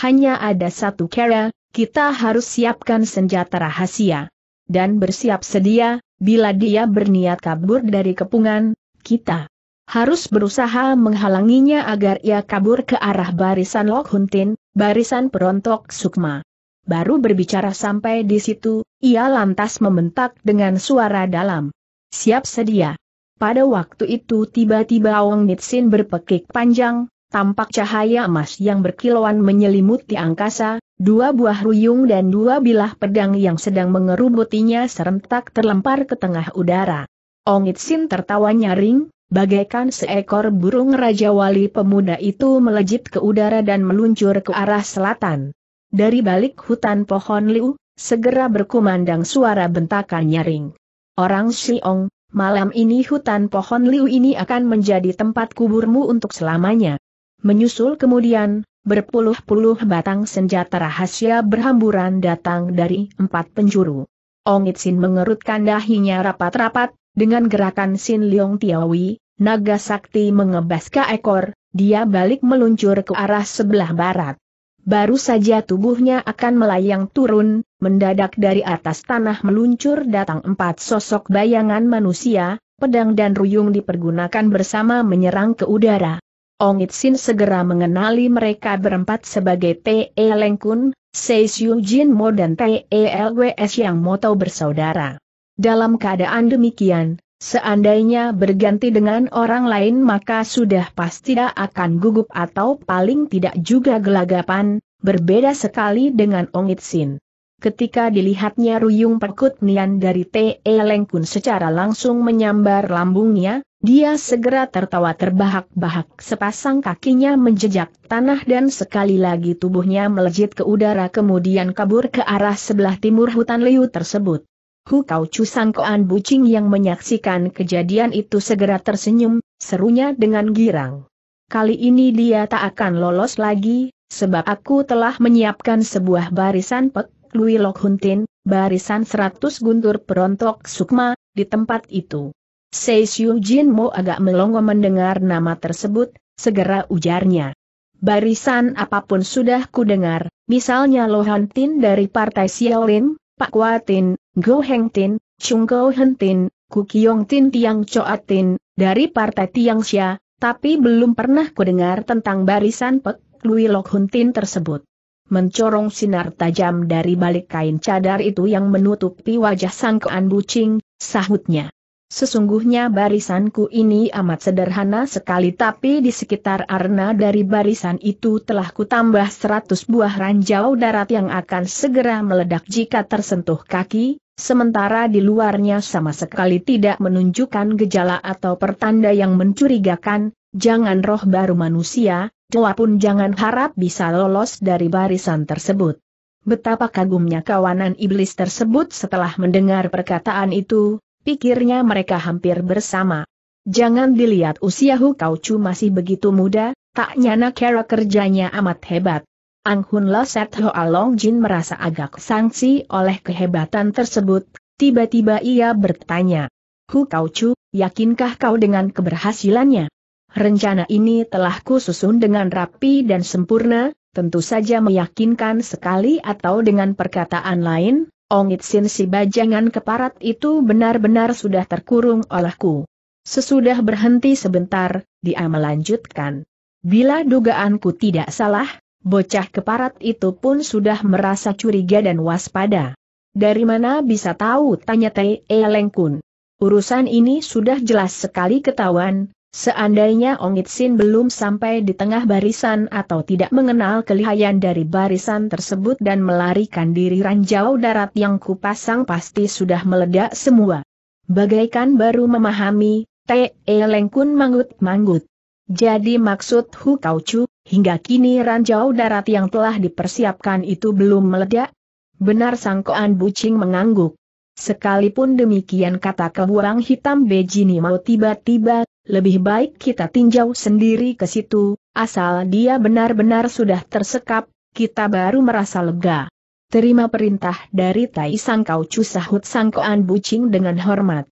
Hanya ada satu cara, kita harus siapkan senjata rahasia. Dan bersiap sedia, Bila dia berniat kabur dari kepungan, kita harus berusaha menghalanginya agar ia kabur ke arah barisan Lok Huntin, barisan perontok Sukma. Baru berbicara sampai di situ, ia lantas membentak dengan suara dalam. Siap sedia. Pada waktu itu tiba-tiba Wong Nitsin berpekik panjang, Tampak cahaya emas yang berkilauan menyelimuti angkasa, dua buah ruyung dan dua bilah pedang yang sedang mengerubutinya serentak terlempar ke tengah udara. Ongit Sin tertawa nyaring, bagaikan seekor burung Raja Wali pemuda itu melejit ke udara dan meluncur ke arah selatan. Dari balik hutan pohon liu, segera berkumandang suara bentakan nyaring. Orang Siong, malam ini hutan pohon liu ini akan menjadi tempat kuburmu untuk selamanya. Menyusul kemudian, berpuluh-puluh batang senjata rahasia berhamburan datang dari empat penjuru. Ongit Sin mengerutkan dahinya rapat-rapat, dengan gerakan Sin Leong Tiawi, naga sakti mengebas ke ekor, dia balik meluncur ke arah sebelah barat. Baru saja tubuhnya akan melayang turun, mendadak dari atas tanah meluncur datang empat sosok bayangan manusia, pedang dan ruyung dipergunakan bersama menyerang ke udara. Ongit Sin segera mengenali mereka berempat sebagai T.E. Lengkun, Sei Xiu Jin Mo dan T.E. LWS yang moto bersaudara. Dalam keadaan demikian, seandainya berganti dengan orang lain maka sudah pasti tidak akan gugup atau paling tidak juga gelagapan, berbeda sekali dengan Ongit Sin. Ketika dilihatnya ruyung perkut nian dari T.E. Lengkun secara langsung menyambar lambungnya, dia segera tertawa terbahak-bahak sepasang kakinya menjejak tanah dan sekali lagi tubuhnya melejit ke udara kemudian kabur ke arah sebelah timur hutan liu tersebut. hu kau Cusangkoan Bucing yang menyaksikan kejadian itu segera tersenyum, serunya dengan girang. Kali ini dia tak akan lolos lagi, sebab aku telah menyiapkan sebuah barisan pek Lui Lok Huntin, barisan seratus guntur perontok sukma, di tempat itu. Sei Xiu Jin Mo agak melongo mendengar nama tersebut, segera ujarnya. Barisan apapun sudah kudengar, misalnya Lo Tin dari Partai Xiaolin, Pak Kuatin, Go Heng Tin, Chung Go Hen Tin, Kiong Tin Tiang Choa Tin, dari Partai Tiang Xia, tapi belum pernah kudengar tentang barisan Pek Lui Lok Hun tersebut mencorong sinar tajam dari balik kain cadar itu yang menutupi wajah sangkaan bucing, sahutnya. Sesungguhnya barisanku ini amat sederhana sekali tapi di sekitar arna dari barisan itu telah kutambah seratus buah ranjau darat yang akan segera meledak jika tersentuh kaki, sementara di luarnya sama sekali tidak menunjukkan gejala atau pertanda yang mencurigakan, jangan roh baru manusia, Joa pun jangan harap bisa lolos dari barisan tersebut. Betapa kagumnya kawanan iblis tersebut setelah mendengar perkataan itu, pikirnya mereka hampir bersama. Jangan dilihat usia cu masih begitu muda, tak nyana cara kerjanya amat hebat. Ang Hun Lo Set Ho Long Jin merasa agak sangsi oleh kehebatan tersebut, tiba-tiba ia bertanya. hu kau cu, yakinkah kau dengan keberhasilannya? Rencana ini telah kususun dengan rapi dan sempurna, tentu saja meyakinkan sekali atau dengan perkataan lain, Ongit Sin si bajangan keparat itu benar-benar sudah terkurung olehku. Sesudah berhenti sebentar, dia melanjutkan. Bila dugaanku tidak salah, bocah keparat itu pun sudah merasa curiga dan waspada. Dari mana bisa tahu tanya Tei Eleng Kun. Urusan ini sudah jelas sekali ketahuan, Seandainya Ongit Sin belum sampai di tengah barisan atau tidak mengenal kelihayan dari barisan tersebut dan melarikan diri ranjau darat yang kupasang pasti sudah meledak semua. Bagaikan baru memahami, Te Lengkun manggut-manggut. Jadi maksud Hu Kau Chu hingga kini ranjau darat yang telah dipersiapkan itu belum meledak? Benar sangkoan bucing mengangguk. Sekalipun demikian kata kebuang hitam Bejini mau tiba-tiba lebih baik kita tinjau sendiri ke situ, asal dia benar-benar sudah tersekap, kita baru merasa lega. Terima perintah dari Tai Sangkau Chu sahut Sangkoan Bucing dengan hormat.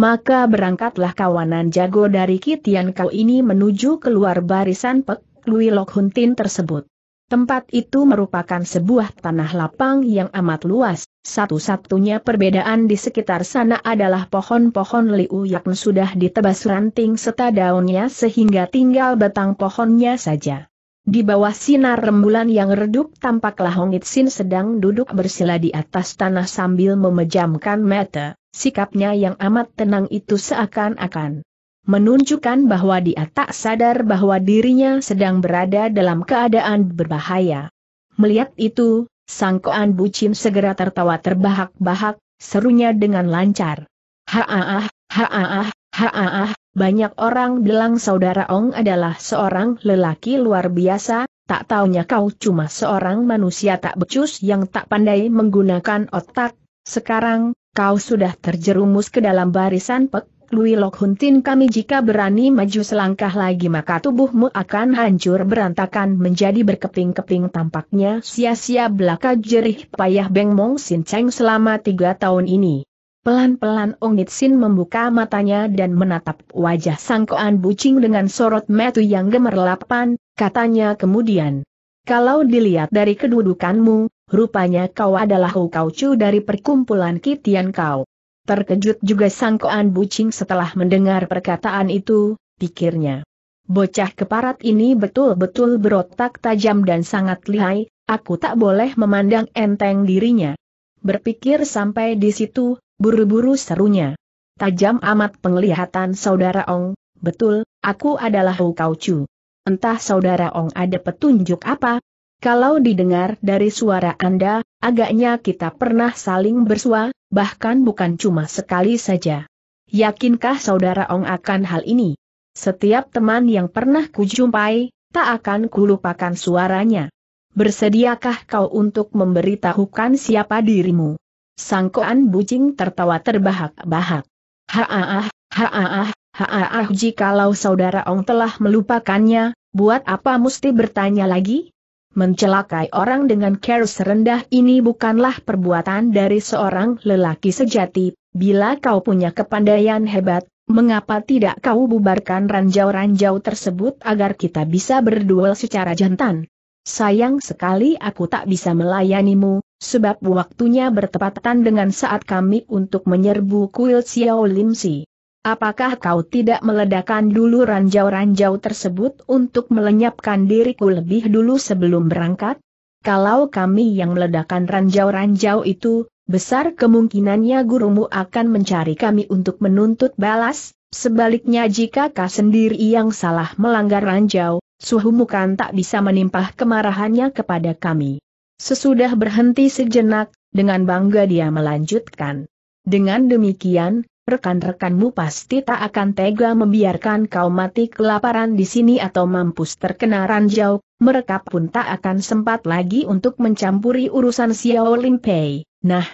Maka berangkatlah kawanan jago dari Kitian Kau ini menuju keluar barisan Pek Lui Lok Huntin tersebut. Tempat itu merupakan sebuah tanah lapang yang amat luas, satu-satunya perbedaan di sekitar sana adalah pohon-pohon liu yang sudah ditebas ranting serta daunnya sehingga tinggal batang pohonnya saja. Di bawah sinar rembulan yang redup tampaklah Hong Itsin sedang duduk bersila di atas tanah sambil memejamkan mata, sikapnya yang amat tenang itu seakan-akan menunjukkan bahwa dia tak sadar bahwa dirinya sedang berada dalam keadaan berbahaya. Melihat itu, sangkoan bucin segera tertawa terbahak-bahak, serunya dengan lancar. Haah, haah, haah, banyak orang bilang saudara Ong adalah seorang lelaki luar biasa, tak taunya kau cuma seorang manusia tak becus yang tak pandai menggunakan otak, sekarang, kau sudah terjerumus ke dalam barisan pek, Lui Lok Huntin kami jika berani maju selangkah lagi maka tubuhmu akan hancur berantakan menjadi berkeping-keping tampaknya sia-sia belaka jerih payah Beng Mong Sin Cheng selama tiga tahun ini. Pelan-pelan Ong Sin membuka matanya dan menatap wajah sangkoan bucing dengan sorot metu yang gemerlapan, katanya kemudian. Kalau dilihat dari kedudukanmu, rupanya kau adalah Kau Chu dari perkumpulan Kitian Kau. Terkejut juga sangkoan bucing setelah mendengar perkataan itu, pikirnya. Bocah keparat ini betul-betul berotak tajam dan sangat lihai, aku tak boleh memandang enteng dirinya. Berpikir sampai di situ, buru-buru serunya. Tajam amat penglihatan saudara Ong, betul, aku adalah Hu Kau Chu. Entah saudara Ong ada petunjuk apa, kalau didengar dari suara Anda, agaknya kita pernah saling bersua, bahkan bukan cuma sekali saja. Yakinkah saudara Ong akan hal ini? Setiap teman yang pernah kujumpai, tak akan kulupakan suaranya. Bersediakah kau untuk memberitahukan siapa dirimu? Sangkoan bucing tertawa terbahak-bahak. Haaah, haaah, haaah jikalau saudara Ong telah melupakannya, buat apa mesti bertanya lagi? Mencelakai orang dengan care serendah ini bukanlah perbuatan dari seorang lelaki sejati, bila kau punya kepandaian hebat, mengapa tidak kau bubarkan ranjau-ranjau tersebut agar kita bisa berduel secara jantan? Sayang sekali aku tak bisa melayanimu, sebab waktunya bertepatan dengan saat kami untuk menyerbu kuil Xiao Lim Apakah kau tidak meledakan dulu ranjau-ranjau tersebut untuk melenyapkan diriku lebih dulu sebelum berangkat? Kalau kami yang meledakan ranjau-ranjau itu, besar kemungkinannya gurumu akan mencari kami untuk menuntut balas, sebaliknya jika kau sendiri yang salah melanggar ranjau, suhumu kan tak bisa menimpah kemarahannya kepada kami. Sesudah berhenti sejenak, dengan bangga dia melanjutkan. Dengan demikian, rekan-rekanmu pasti tak akan tega membiarkan kau mati kelaparan di sini atau mampus terkena ranjau, mereka pun tak akan sempat lagi untuk mencampuri urusan Xiao Lim Pei. Nah,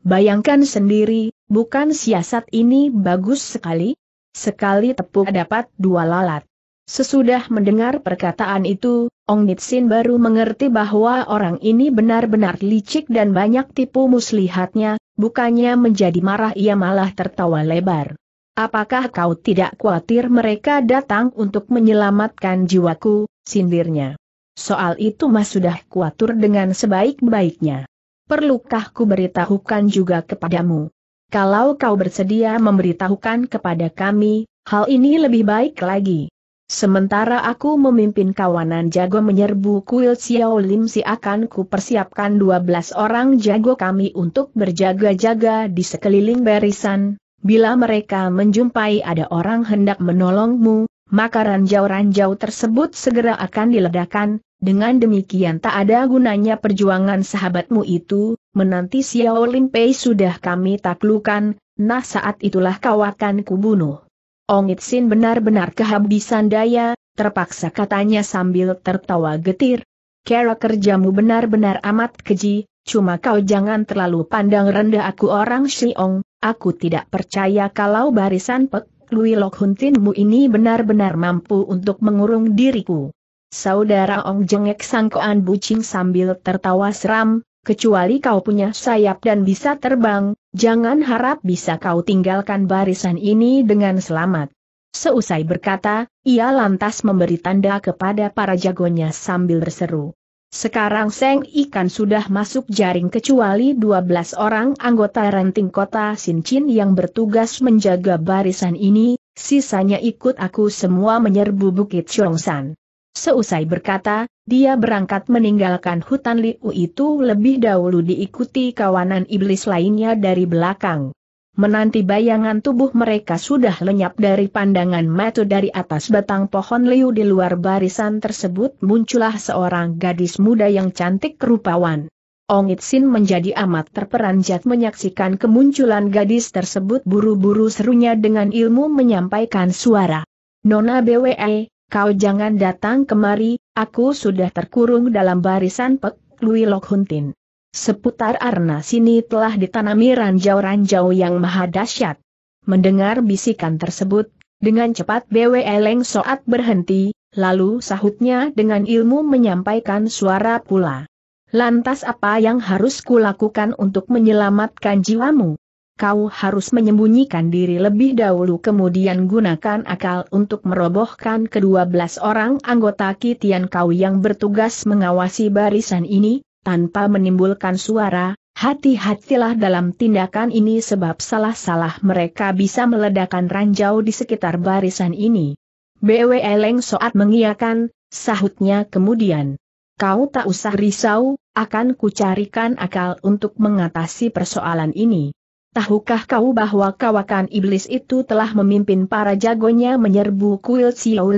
bayangkan sendiri, bukan siasat ini bagus sekali? Sekali tepuk dapat dua lalat. Sesudah mendengar perkataan itu, Ong Nitsin baru mengerti bahwa orang ini benar-benar licik dan banyak tipu muslihatnya, bukannya menjadi marah ia malah tertawa lebar. Apakah kau tidak khawatir mereka datang untuk menyelamatkan jiwaku, sindirnya. Soal itu mas sudah kuatur dengan sebaik-baiknya. Perlukah ku beritahukan juga kepadamu? Kalau kau bersedia memberitahukan kepada kami, hal ini lebih baik lagi. Sementara aku memimpin kawanan jago menyerbu kuil Xiao Lim Si akan ku persiapkan 12 orang jago kami untuk berjaga-jaga di sekeliling barisan, bila mereka menjumpai ada orang hendak menolongmu, maka ranjau-ranjau tersebut segera akan diledakkan, dengan demikian tak ada gunanya perjuangan sahabatmu itu, menanti Xiao Lim Pei sudah kami taklukan, nah saat itulah kau akan kubunuh. Ongit Sin benar-benar kehabisan daya, terpaksa katanya sambil tertawa getir. Kera kerjamu benar-benar amat keji, cuma kau jangan terlalu pandang rendah aku orang Shiong, aku tidak percaya kalau barisan Pek Lui Lok Huntinmu ini benar-benar mampu untuk mengurung diriku. Saudara Ong jengek sangkoan bucing sambil tertawa seram, kecuali kau punya sayap dan bisa terbang, Jangan harap bisa kau tinggalkan barisan ini dengan selamat. Seusai berkata, ia lantas memberi tanda kepada para jagonya sambil berseru. Sekarang Seng Ikan sudah masuk jaring kecuali 12 orang anggota ranting kota Sincin yang bertugas menjaga barisan ini, sisanya ikut aku semua menyerbu Bukit Chongsan. Seusai berkata, dia berangkat meninggalkan hutan Liu itu lebih dahulu diikuti kawanan iblis lainnya dari belakang. Menanti bayangan tubuh mereka sudah lenyap dari pandangan mata dari atas batang pohon Liu di luar barisan tersebut muncullah seorang gadis muda yang cantik kerupawan. Ong Itsin menjadi amat terperanjat menyaksikan kemunculan gadis tersebut buru-buru serunya dengan ilmu menyampaikan suara. Nona BWE, kau jangan datang kemari, aku sudah terkurung dalam barisan Pek Lui Lok Huntin. Seputar arna sini telah ditanami ranjau-ranjau yang maha dahsyat. Mendengar bisikan tersebut, dengan cepat BW Eleng Soat berhenti, lalu sahutnya dengan ilmu menyampaikan suara pula. Lantas apa yang harus kulakukan untuk menyelamatkan jiwamu? kau harus menyembunyikan diri lebih dahulu kemudian gunakan akal untuk merobohkan kedua belas orang anggota Kitian kau yang bertugas mengawasi barisan ini, tanpa menimbulkan suara, hati-hatilah dalam tindakan ini sebab salah-salah mereka bisa meledakkan ranjau di sekitar barisan ini. BW Eleng Soat mengiakan, sahutnya kemudian. Kau tak usah risau, akan kucarikan akal untuk mengatasi persoalan ini. Tahukah kau bahwa kawakan iblis itu telah memimpin para jagonya menyerbu kuil Xiao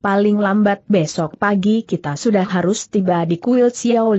Paling lambat besok pagi kita sudah harus tiba di kuil Xiao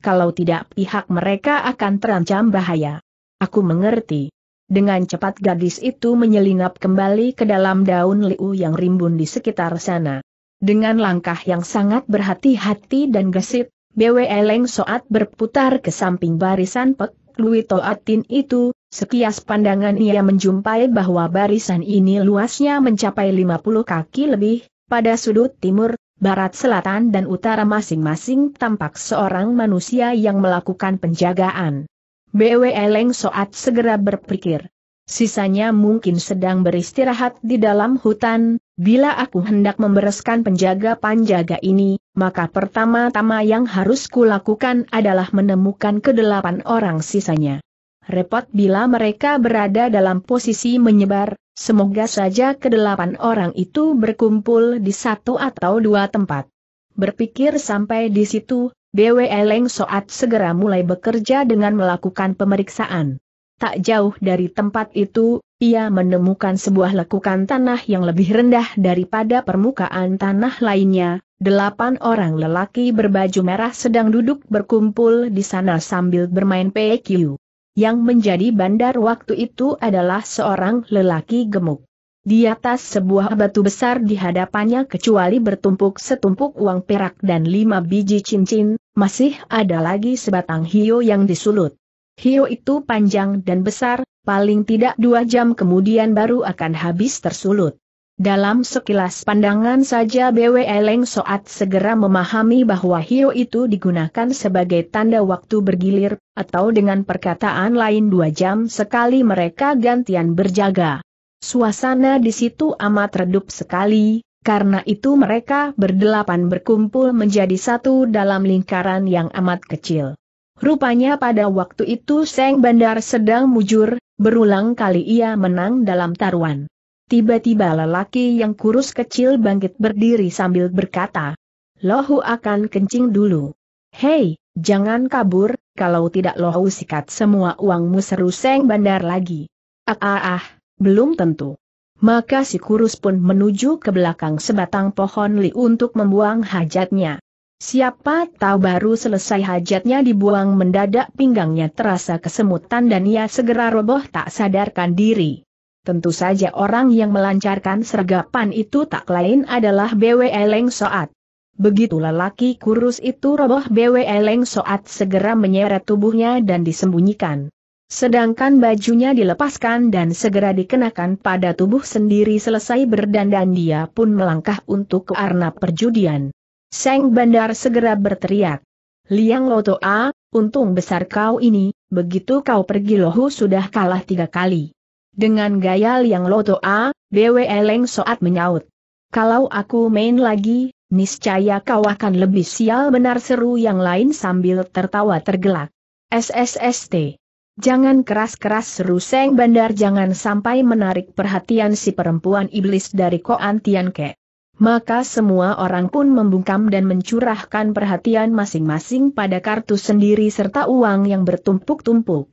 kalau tidak pihak mereka akan terancam bahaya. Aku mengerti. Dengan cepat gadis itu menyelinap kembali ke dalam daun liu yang rimbun di sekitar sana. Dengan langkah yang sangat berhati-hati dan gesit, BW Eleng Soat berputar ke samping barisan Pek, Lui Toatin itu, sekias pandangan ia menjumpai bahwa barisan ini luasnya mencapai 50 kaki lebih, pada sudut timur, barat selatan dan utara masing-masing tampak seorang manusia yang melakukan penjagaan. BW Eleng Soat segera berpikir. Sisanya mungkin sedang beristirahat di dalam hutan, bila aku hendak membereskan penjaga-penjaga ini, maka pertama-tama yang harus kulakukan adalah menemukan kedelapan orang sisanya. Repot bila mereka berada dalam posisi menyebar, semoga saja kedelapan orang itu berkumpul di satu atau dua tempat. Berpikir sampai di situ, BW Leng Soat segera mulai bekerja dengan melakukan pemeriksaan. Tak jauh dari tempat itu, ia menemukan sebuah lekukan tanah yang lebih rendah daripada permukaan tanah lainnya, Delapan orang lelaki berbaju merah sedang duduk berkumpul di sana sambil bermain PQ. Yang menjadi bandar waktu itu adalah seorang lelaki gemuk. Di atas sebuah batu besar di hadapannya kecuali bertumpuk setumpuk uang perak dan lima biji cincin, masih ada lagi sebatang hio yang disulut. Hio itu panjang dan besar, paling tidak dua jam kemudian baru akan habis tersulut. Dalam sekilas pandangan saja BW Eleng Soat segera memahami bahwa Hio itu digunakan sebagai tanda waktu bergilir, atau dengan perkataan lain dua jam sekali mereka gantian berjaga. Suasana di situ amat redup sekali, karena itu mereka berdelapan berkumpul menjadi satu dalam lingkaran yang amat kecil. Rupanya pada waktu itu Seng Bandar sedang mujur, berulang kali ia menang dalam taruhan. Tiba-tiba lelaki yang kurus kecil bangkit berdiri sambil berkata, Lohu akan kencing dulu. Hei, jangan kabur, kalau tidak Lohu sikat semua uangmu seru seng bandar lagi. Ah ah ah, belum tentu. Maka si kurus pun menuju ke belakang sebatang pohon li untuk membuang hajatnya. Siapa tahu baru selesai hajatnya dibuang mendadak pinggangnya terasa kesemutan dan ia segera roboh tak sadarkan diri. Tentu saja orang yang melancarkan sergapan itu tak lain adalah BW Leng Soat. Begitulah laki kurus itu roboh BW Leng Soat segera menyeret tubuhnya dan disembunyikan. Sedangkan bajunya dilepaskan dan segera dikenakan pada tubuh sendiri selesai berdandan dia pun melangkah untuk ke arna perjudian. Seng Bandar segera berteriak. Liang Loto A, untung besar kau ini, begitu kau pergi lohu sudah kalah tiga kali. Dengan gaya yang loto A, Dewe Eleng Soat menyaut. Kalau aku main lagi, niscaya kau akan lebih sial benar seru yang lain sambil tertawa tergelak. SSST. Jangan keras-keras seru Seng Bandar jangan sampai menarik perhatian si perempuan iblis dari Koan Tianke. Maka semua orang pun membungkam dan mencurahkan perhatian masing-masing pada kartu sendiri serta uang yang bertumpuk-tumpuk.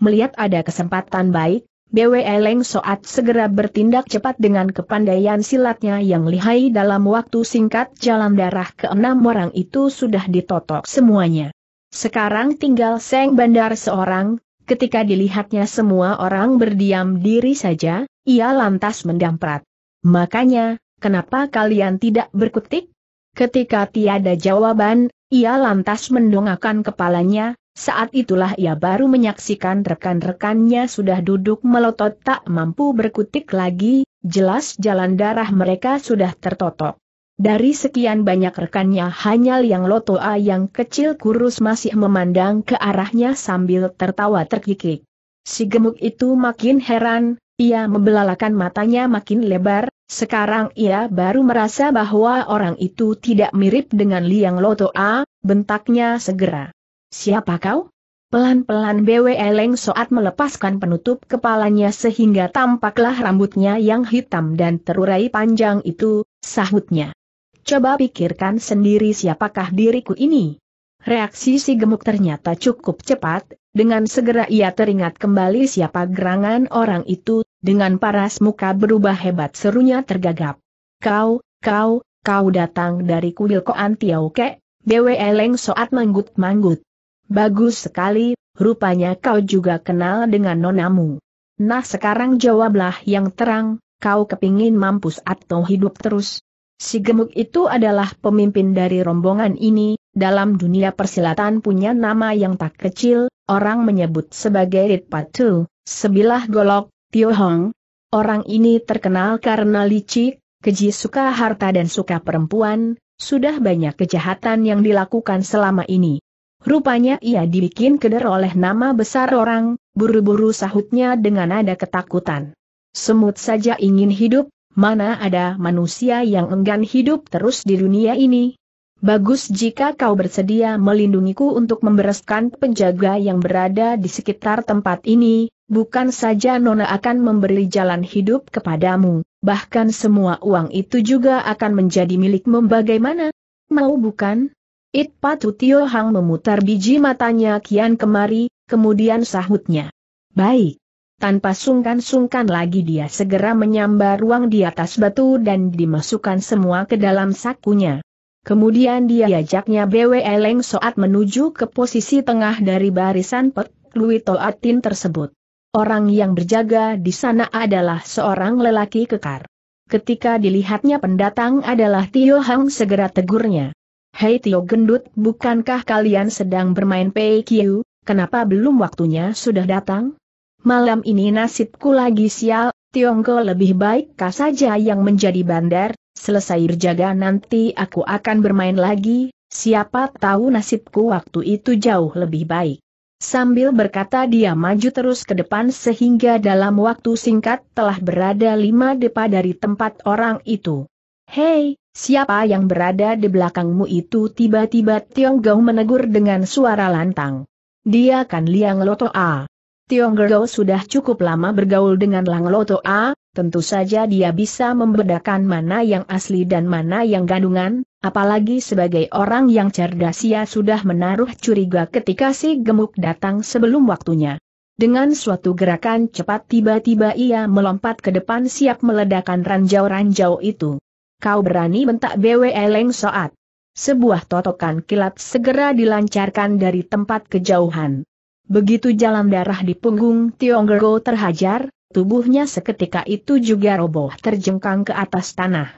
Melihat ada kesempatan baik, BWE Leng Soat segera bertindak cepat dengan kepandaian silatnya yang lihai dalam waktu singkat jalan darah ke enam orang itu sudah ditotok semuanya. Sekarang tinggal Seng Bandar seorang, ketika dilihatnya semua orang berdiam diri saja, ia lantas mendamprat. Makanya, kenapa kalian tidak berkutik? Ketika tiada jawaban, ia lantas mendongakkan kepalanya, saat itulah ia baru menyaksikan rekan-rekannya sudah duduk melotot tak mampu berkutik lagi, jelas jalan darah mereka sudah tertotok. Dari sekian banyak rekannya hanya Liang Lotoa yang kecil kurus masih memandang ke arahnya sambil tertawa terkikik. Si gemuk itu makin heran, ia membelalakan matanya makin lebar, sekarang ia baru merasa bahwa orang itu tidak mirip dengan Liang Lotoa, bentaknya segera Siapa kau? Pelan-pelan Bwe Leng Soat melepaskan penutup kepalanya sehingga tampaklah rambutnya yang hitam dan terurai panjang itu, sahutnya. Coba pikirkan sendiri siapakah diriku ini. Reaksi si gemuk ternyata cukup cepat, dengan segera ia teringat kembali siapa gerangan orang itu, dengan paras muka berubah hebat serunya tergagap. Kau, kau, kau datang dari kuil Koan Tiau Kek, Bwe Eleng Soat manggut-manggut. Bagus sekali, rupanya kau juga kenal dengan nonamu. Nah sekarang jawablah yang terang, kau kepingin mampus atau hidup terus. Si gemuk itu adalah pemimpin dari rombongan ini, dalam dunia persilatan punya nama yang tak kecil, orang menyebut sebagai Red Patu, Sebilah Golok, Tio Hong. Orang ini terkenal karena licik, keji suka harta dan suka perempuan, sudah banyak kejahatan yang dilakukan selama ini. Rupanya ia dibikin keder oleh nama besar orang, buru-buru sahutnya dengan ada ketakutan. Semut saja ingin hidup, mana ada manusia yang enggan hidup terus di dunia ini? Bagus jika kau bersedia melindungiku untuk membereskan penjaga yang berada di sekitar tempat ini, bukan saja Nona akan memberi jalan hidup kepadamu, bahkan semua uang itu juga akan menjadi milikmu bagaimana? Mau bukan? It Patu Tio Hang memutar biji matanya kian kemari, kemudian sahutnya. Baik. Tanpa sungkan-sungkan lagi dia segera menyambar ruang di atas batu dan dimasukkan semua ke dalam sakunya. Kemudian dia ajaknya BW Eleng Soat menuju ke posisi tengah dari barisan Pek Lui Toatin tersebut. Orang yang berjaga di sana adalah seorang lelaki kekar. Ketika dilihatnya pendatang adalah Tio Hang segera tegurnya. Hei Tio Gendut, bukankah kalian sedang bermain PQ, kenapa belum waktunya sudah datang? Malam ini nasibku lagi sial, Tiongko lebih baik kah saja yang menjadi bandar, selesai berjaga nanti aku akan bermain lagi, siapa tahu nasibku waktu itu jauh lebih baik. Sambil berkata dia maju terus ke depan sehingga dalam waktu singkat telah berada lima depa dari tempat orang itu. Hei, siapa yang berada di belakangmu itu tiba-tiba Tiong Gao menegur dengan suara lantang. Dia kan Liang Loto A. Tiong Gao sudah cukup lama bergaul dengan Lang Loto A, tentu saja dia bisa membedakan mana yang asli dan mana yang gadungan, apalagi sebagai orang yang cerdas ia sudah menaruh curiga ketika si gemuk datang sebelum waktunya. Dengan suatu gerakan cepat tiba-tiba ia melompat ke depan siap meledakan ranjau-ranjau itu kau berani bentak BW Eleng Soat. Sebuah totokan kilat segera dilancarkan dari tempat kejauhan. Begitu jalan darah di punggung Tionggo terhajar, tubuhnya seketika itu juga roboh terjengkang ke atas tanah.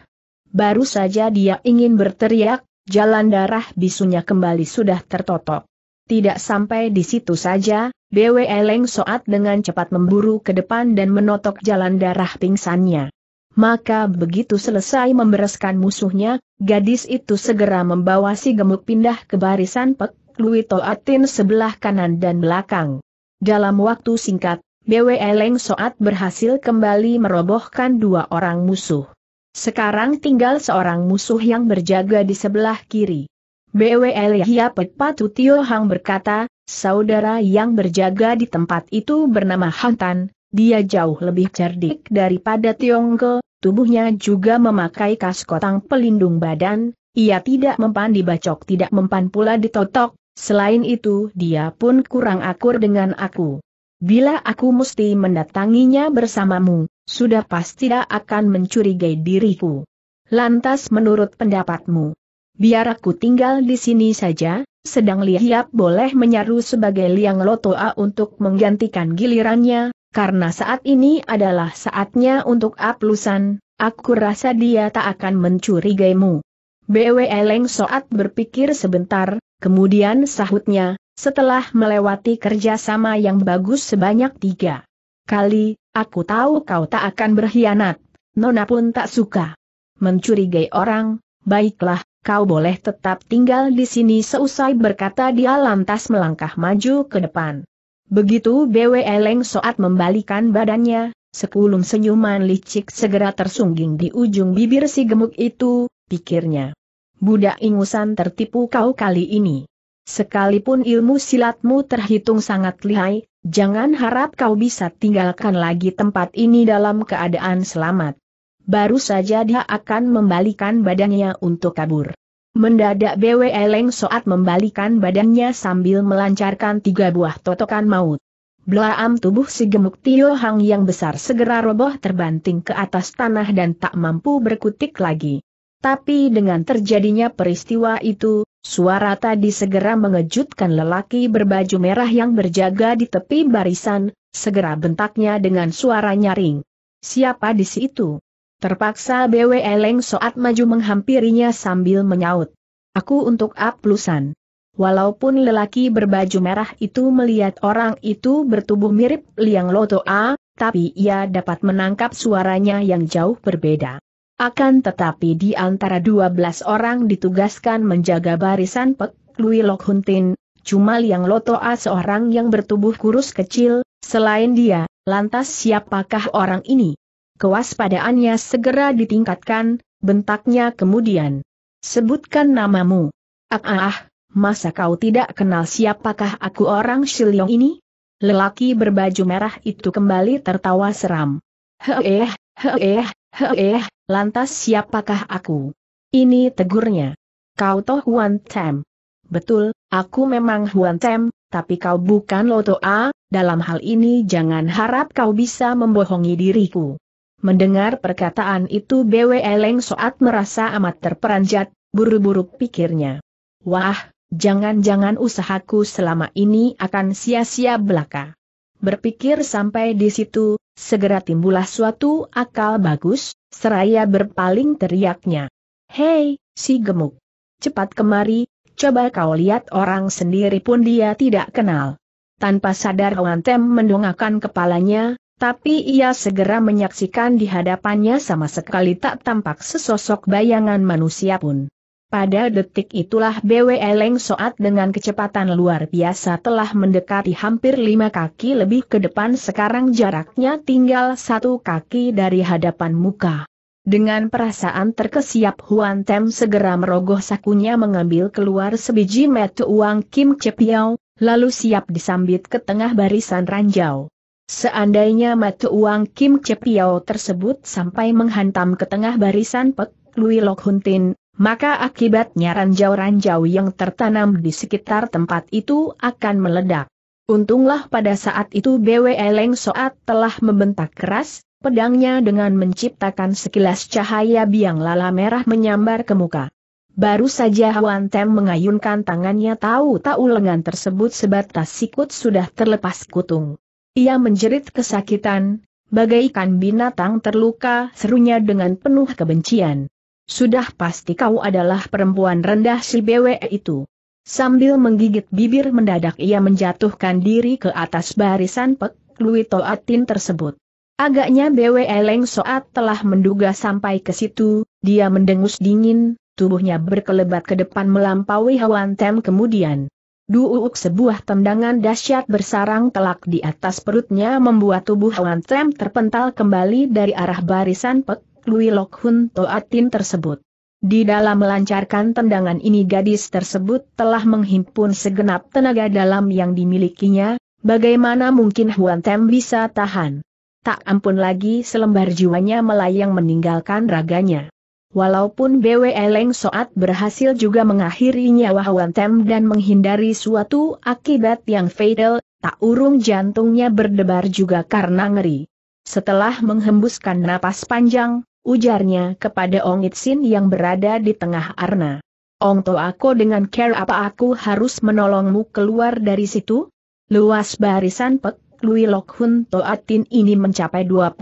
Baru saja dia ingin berteriak, jalan darah bisunya kembali sudah tertotok. Tidak sampai di situ saja, BW Eleng Soat dengan cepat memburu ke depan dan menotok jalan darah pingsannya. Maka begitu selesai membereskan musuhnya, gadis itu segera membawa si gemuk pindah ke barisan Pek Lui Toatin sebelah kanan dan belakang. Dalam waktu singkat, BW Leng Soat berhasil kembali merobohkan dua orang musuh. Sekarang tinggal seorang musuh yang berjaga di sebelah kiri. BWL Elia Patu Tio Hang berkata, saudara yang berjaga di tempat itu bernama Hantan, dia jauh lebih cerdik daripada Tiongkok. Tubuhnya juga memakai kaskotang pelindung badan, ia tidak mempan dibacok tidak mempan pula ditotok, selain itu dia pun kurang akur dengan aku. Bila aku mesti mendatanginya bersamamu, sudah pasti tidak akan mencurigai diriku. Lantas menurut pendapatmu, biar aku tinggal di sini saja, sedang lihat boleh menyaru sebagai liang lotoa untuk menggantikan gilirannya, karena saat ini adalah saatnya untuk aplusan, aku rasa dia tak akan mencurigaimu. BW Eleng Soat berpikir sebentar, kemudian sahutnya, setelah melewati kerjasama yang bagus sebanyak tiga kali, aku tahu kau tak akan berkhianat, Nona pun tak suka. Mencurigai orang, baiklah, kau boleh tetap tinggal di sini seusai berkata dia lantas melangkah maju ke depan. Begitu Bwe Leng Soat membalikan badannya, sekulum senyuman licik segera tersungging di ujung bibir si gemuk itu, pikirnya. Budak ingusan tertipu kau kali ini. Sekalipun ilmu silatmu terhitung sangat lihai, jangan harap kau bisa tinggalkan lagi tempat ini dalam keadaan selamat. Baru saja dia akan membalikan badannya untuk kabur. Mendadak Bwe Leng Soat membalikan badannya sambil melancarkan tiga buah totokan maut. Blaam tubuh si gemuk Tio Hang yang besar segera roboh terbanting ke atas tanah dan tak mampu berkutik lagi. Tapi dengan terjadinya peristiwa itu, suara tadi segera mengejutkan lelaki berbaju merah yang berjaga di tepi barisan, segera bentaknya dengan suara nyaring. Siapa di situ? Terpaksa BW Eleng Soat maju menghampirinya sambil menyaut. Aku untuk aplusan. Walaupun lelaki berbaju merah itu melihat orang itu bertubuh mirip Liang Loto A, tapi ia dapat menangkap suaranya yang jauh berbeda. Akan tetapi di antara 12 orang ditugaskan menjaga barisan Pek Lui Lok Huntin, cuma Liang Loto A seorang yang bertubuh kurus kecil, selain dia, lantas siapakah orang ini? Kewaspadaannya segera ditingkatkan, bentaknya kemudian. Sebutkan namamu. Ah, ah, ah masa kau tidak kenal siapakah aku orang Shilong ini? Lelaki berbaju merah itu kembali tertawa seram. Heeh, heeh, heeh, lantas siapakah aku? Ini tegurnya. Kau toh Huan Tem. Betul, aku memang Huan Tem, tapi kau bukan Loto A, dalam hal ini jangan harap kau bisa membohongi diriku. Mendengar perkataan itu Bwe Leng Soat merasa amat terperanjat, buru-buru pikirnya. Wah, jangan-jangan usahaku selama ini akan sia-sia belaka. Berpikir sampai di situ, segera timbullah suatu akal bagus, seraya berpaling teriaknya. Hei, si gemuk! Cepat kemari, coba kau lihat orang sendiri pun dia tidak kenal. Tanpa sadar Wantem mendongakkan kepalanya, tapi ia segera menyaksikan di hadapannya sama sekali tak tampak sesosok bayangan manusia pun. Pada detik itulah BW Eleng Soat dengan kecepatan luar biasa telah mendekati hampir lima kaki lebih ke depan sekarang jaraknya tinggal satu kaki dari hadapan muka. Dengan perasaan terkesiap Huan Tem segera merogoh sakunya mengambil keluar sebiji metu uang Kim Cepiao, lalu siap disambit ke tengah barisan ranjau. Seandainya mata uang Kim Cepiao tersebut sampai menghantam ke tengah barisan Pek Lui Lok Huntin, maka akibatnya ranjau-ranjau yang tertanam di sekitar tempat itu akan meledak. Untunglah pada saat itu BW Leng Soat telah membentak keras, pedangnya dengan menciptakan sekilas cahaya biang lala merah menyambar ke muka. Baru saja Huan Tem mengayunkan tangannya tahu-tahu lengan tersebut sebatas sikut sudah terlepas kutung. Ia menjerit kesakitan, bagaikan binatang terluka serunya dengan penuh kebencian. Sudah pasti kau adalah perempuan rendah si BWE itu. Sambil menggigit bibir mendadak ia menjatuhkan diri ke atas barisan Pek Lui Toatin tersebut. Agaknya BWE Leng Soat telah menduga sampai ke situ, dia mendengus dingin, tubuhnya berkelebat ke depan melampaui Hawan Tem kemudian. Duuk sebuah tendangan dahsyat bersarang telak di atas perutnya membuat tubuh Wan Tem terpental kembali dari arah barisan Pek Lui Lok Hun Toatin tersebut. Di dalam melancarkan tendangan ini gadis tersebut telah menghimpun segenap tenaga dalam yang dimilikinya, bagaimana mungkin Huan Tem bisa tahan. Tak ampun lagi selembar jiwanya melayang meninggalkan raganya. Walaupun Bwe Leng Soat berhasil juga mengakhiri nyawa huan Tem dan menghindari suatu akibat yang fatal, tak urung jantungnya berdebar juga karena ngeri. Setelah menghembuskan napas panjang, ujarnya kepada Ong Itsin yang berada di tengah arna. Ong To aku dengan care apa aku harus menolongmu keluar dari situ? Luas barisan Pek Lui Lok Hun Toatin ini mencapai 25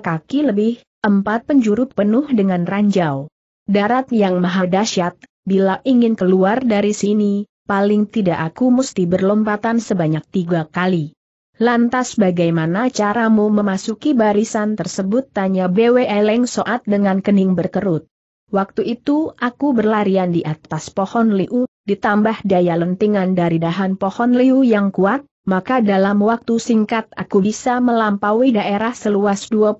kaki lebih, empat penjuru penuh dengan ranjau. Darat yang maha dahsyat, bila ingin keluar dari sini, paling tidak aku mesti berlompatan sebanyak tiga kali. Lantas bagaimana caramu memasuki barisan tersebut tanya BW Eleng Soat dengan kening berkerut. Waktu itu aku berlarian di atas pohon liu, ditambah daya lentingan dari dahan pohon liu yang kuat, maka dalam waktu singkat aku bisa melampaui daerah seluas 25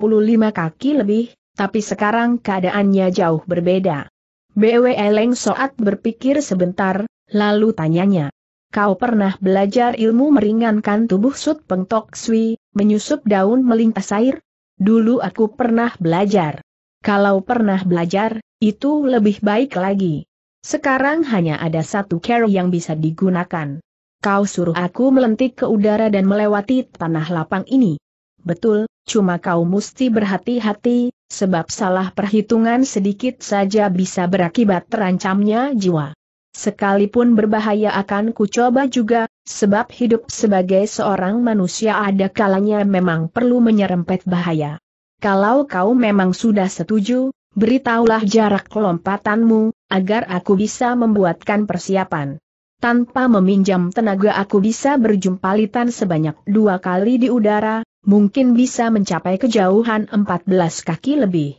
kaki lebih, tapi sekarang keadaannya jauh berbeda. BW Eleng Soat berpikir sebentar, lalu tanyanya. Kau pernah belajar ilmu meringankan tubuh Sut Peng Tok Sui, menyusup daun melintas air? Dulu aku pernah belajar. Kalau pernah belajar, itu lebih baik lagi. Sekarang hanya ada satu cara yang bisa digunakan kau suruh aku melentik ke udara dan melewati tanah lapang ini. Betul, cuma kau mesti berhati-hati, sebab salah perhitungan sedikit saja bisa berakibat terancamnya jiwa. Sekalipun berbahaya akan kucoba juga, sebab hidup sebagai seorang manusia ada kalanya memang perlu menyerempet bahaya. Kalau kau memang sudah setuju, beritahulah jarak kelompatanmu agar aku bisa membuatkan persiapan. Tanpa meminjam tenaga aku bisa berjumpa berjumpalitan sebanyak dua kali di udara, mungkin bisa mencapai kejauhan 14 kaki lebih.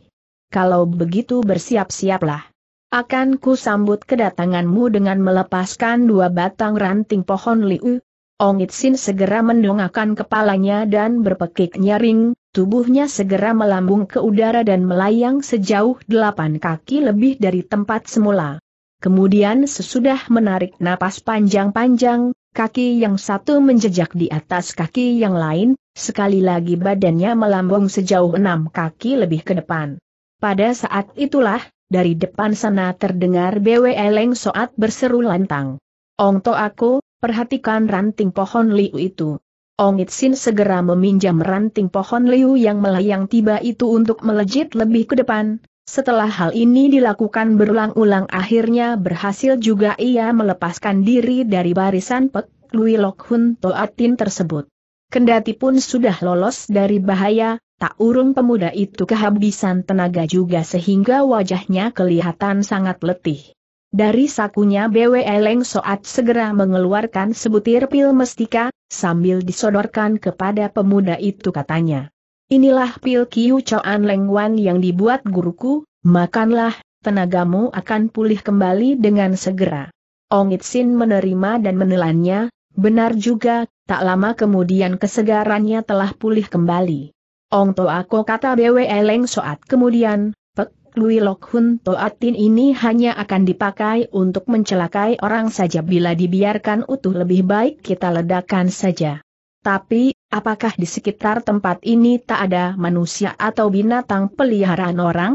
Kalau begitu bersiap-siaplah. Akan ku sambut kedatanganmu dengan melepaskan dua batang ranting pohon liu. Ong Sin segera mendongakkan kepalanya dan berpekik nyaring, tubuhnya segera melambung ke udara dan melayang sejauh delapan kaki lebih dari tempat semula. Kemudian sesudah menarik napas panjang-panjang, kaki yang satu menjejak di atas kaki yang lain, sekali lagi badannya melambung sejauh enam kaki lebih ke depan. Pada saat itulah, dari depan sana terdengar BW Eleng Soat berseru lantang. Ong to aku, perhatikan ranting pohon liu itu. Ong Itsin segera meminjam ranting pohon liu yang melayang tiba itu untuk melejit lebih ke depan, setelah hal ini dilakukan berulang-ulang akhirnya berhasil juga ia melepaskan diri dari barisan Pek Lui Lok Hun Toatin tersebut. Kendati pun sudah lolos dari bahaya, tak urung pemuda itu kehabisan tenaga juga sehingga wajahnya kelihatan sangat letih. Dari sakunya BW Eleng Soat segera mengeluarkan sebutir pil mestika, sambil disodorkan kepada pemuda itu katanya. Inilah pil Kiu coan Leng yang dibuat guruku, makanlah, tenagamu akan pulih kembali dengan segera. Ong Itsin menerima dan menelannya, benar juga, tak lama kemudian kesegarannya telah pulih kembali. Ong Toako kata Bwe Leng Soat kemudian, Pek Lui Lok Hun atin ini hanya akan dipakai untuk mencelakai orang saja bila dibiarkan utuh lebih baik kita ledakan saja. Tapi, apakah di sekitar tempat ini tak ada manusia atau binatang peliharaan orang?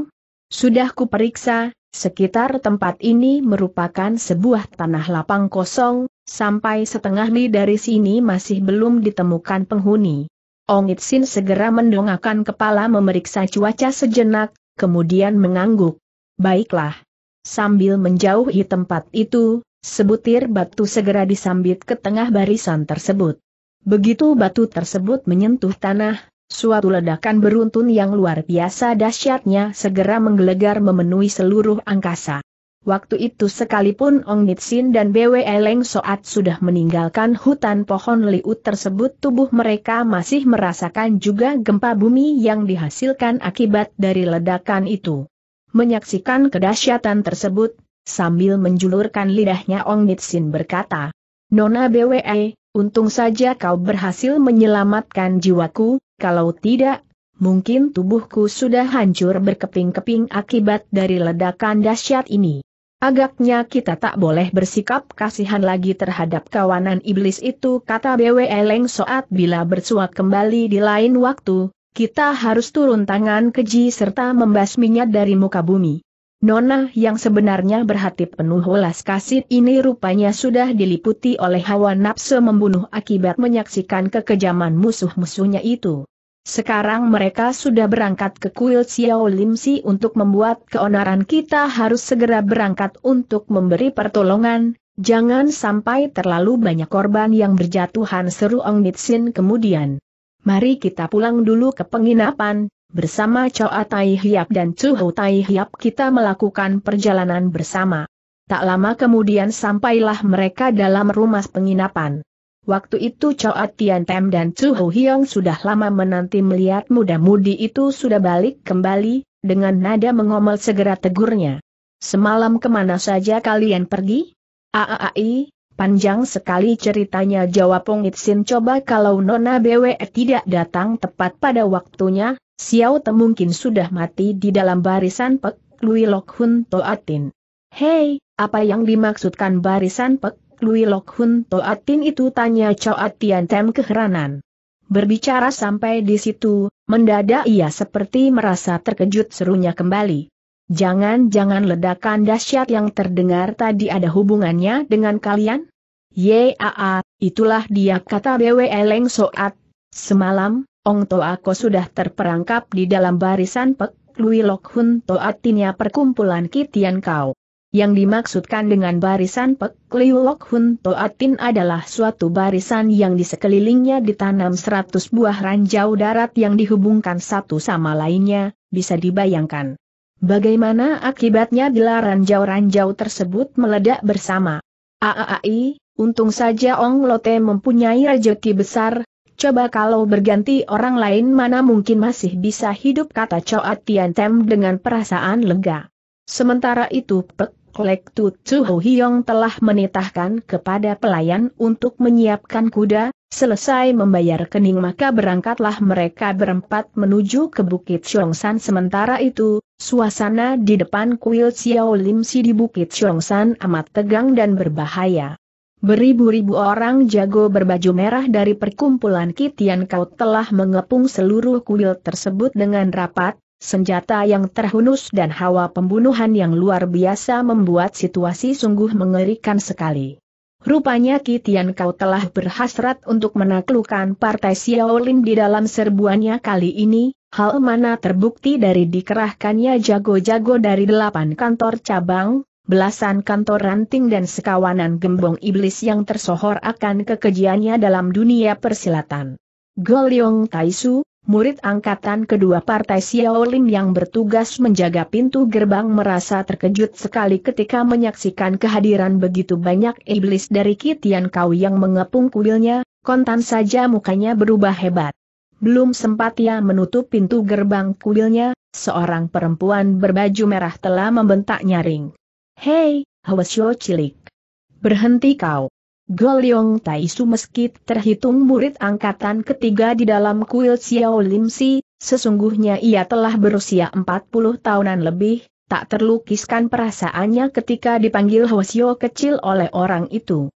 Sudah kuperiksa, sekitar tempat ini merupakan sebuah tanah lapang kosong, sampai setengah li dari sini masih belum ditemukan penghuni. Ong Itsin segera mendongakkan kepala memeriksa cuaca sejenak, kemudian mengangguk. Baiklah. Sambil menjauhi tempat itu, sebutir batu segera disambit ke tengah barisan tersebut. Begitu batu tersebut menyentuh tanah, suatu ledakan beruntun yang luar biasa dahsyatnya segera menggelegar memenuhi seluruh angkasa. Waktu itu sekalipun Ong Nitsin dan Bwe Leng Soat sudah meninggalkan hutan pohon liut tersebut tubuh mereka masih merasakan juga gempa bumi yang dihasilkan akibat dari ledakan itu. Menyaksikan kedahsyatan tersebut, sambil menjulurkan lidahnya Ong Nitsin berkata, Nona Bwe, Untung saja kau berhasil menyelamatkan jiwaku, kalau tidak, mungkin tubuhku sudah hancur berkeping-keping akibat dari ledakan dahsyat ini. Agaknya kita tak boleh bersikap kasihan lagi terhadap kawanan iblis itu kata BW Leng Soat bila bersuap kembali di lain waktu, kita harus turun tangan keji serta membasminya dari muka bumi. Nona yang sebenarnya berhati penuh welas kasih ini rupanya sudah diliputi oleh hawa nafsu membunuh akibat menyaksikan kekejaman musuh-musuhnya itu. Sekarang mereka sudah berangkat ke kuil Xiao Limsi untuk membuat keonaran kita harus segera berangkat untuk memberi pertolongan, jangan sampai terlalu banyak korban yang berjatuhan seru Ong Nitsin kemudian. Mari kita pulang dulu ke penginapan, Bersama Choa Tai Hiap dan Chu Tai Hiap kita melakukan perjalanan bersama. Tak lama kemudian sampailah mereka dalam rumah penginapan. Waktu itu Choa Tian Tem dan Chu Ho sudah lama menanti melihat muda-mudi itu sudah balik kembali, dengan nada mengomel segera tegurnya. Semalam kemana saja kalian pergi? Aaai, panjang sekali ceritanya jawab Pong Itsin coba kalau Nona BWE tidak datang tepat pada waktunya, Xiao Te mungkin sudah mati di dalam barisan Pek Lui Lok Hun Toatin. Hei, apa yang dimaksudkan barisan Pek Lui Lok Hun Toatin itu tanya Cao Atian Tem keheranan. Berbicara sampai di situ, mendadak ia seperti merasa terkejut serunya kembali. Jangan-jangan ledakan dahsyat yang terdengar tadi ada hubungannya dengan kalian? Yaa, itulah dia kata Bwe Leng Soat. Semalam, Ong Toa Ko sudah terperangkap di dalam barisan Pek Lui Lok Hun To perkumpulan Kitian Kau. Yang dimaksudkan dengan barisan Pek Lui Lok Hun To adalah suatu barisan yang di sekelilingnya ditanam 100 buah ranjau darat yang dihubungkan satu sama lainnya, bisa dibayangkan. Bagaimana akibatnya bila ranjau-ranjau tersebut meledak bersama? Aai, untung saja Ong Lote mempunyai rejeki besar, Coba kalau berganti orang lain mana mungkin masih bisa hidup kata Choat Tian Tem dengan perasaan lega. Sementara itu Pek Lek Tu Tsuho Hyong telah menitahkan kepada pelayan untuk menyiapkan kuda, selesai membayar kening maka berangkatlah mereka berempat menuju ke Bukit Siongsan sementara itu, suasana di depan kuil Xiao Lim Si di Bukit Siongsan amat tegang dan berbahaya. Beribu-ribu orang jago berbaju merah dari perkumpulan Kitian Kau telah mengepung seluruh kuil tersebut dengan rapat, senjata yang terhunus dan hawa pembunuhan yang luar biasa membuat situasi sungguh mengerikan sekali. Rupanya Kitian Kau telah berhasrat untuk menaklukkan partai Xiaolin di dalam serbuannya kali ini, hal mana terbukti dari dikerahkannya jago-jago dari delapan kantor cabang, belasan kantor ranting dan sekawanan gembong iblis yang tersohor akan kekejiannya dalam dunia persilatan. Goliong Taisu, murid angkatan kedua partai Xiaolin yang bertugas menjaga pintu gerbang merasa terkejut sekali ketika menyaksikan kehadiran begitu banyak iblis dari Kitian Kau yang mengepung kuilnya, kontan saja mukanya berubah hebat. Belum sempat ia menutup pintu gerbang kuilnya, seorang perempuan berbaju merah telah membentak nyaring. Hei, Hwasyo cilik. Berhenti kau. Tai Taisu meski terhitung murid angkatan ketiga di dalam kuil Xiao Lim Si, sesungguhnya ia telah berusia 40 tahunan lebih, tak terlukiskan perasaannya ketika dipanggil Hwasyo kecil oleh orang itu.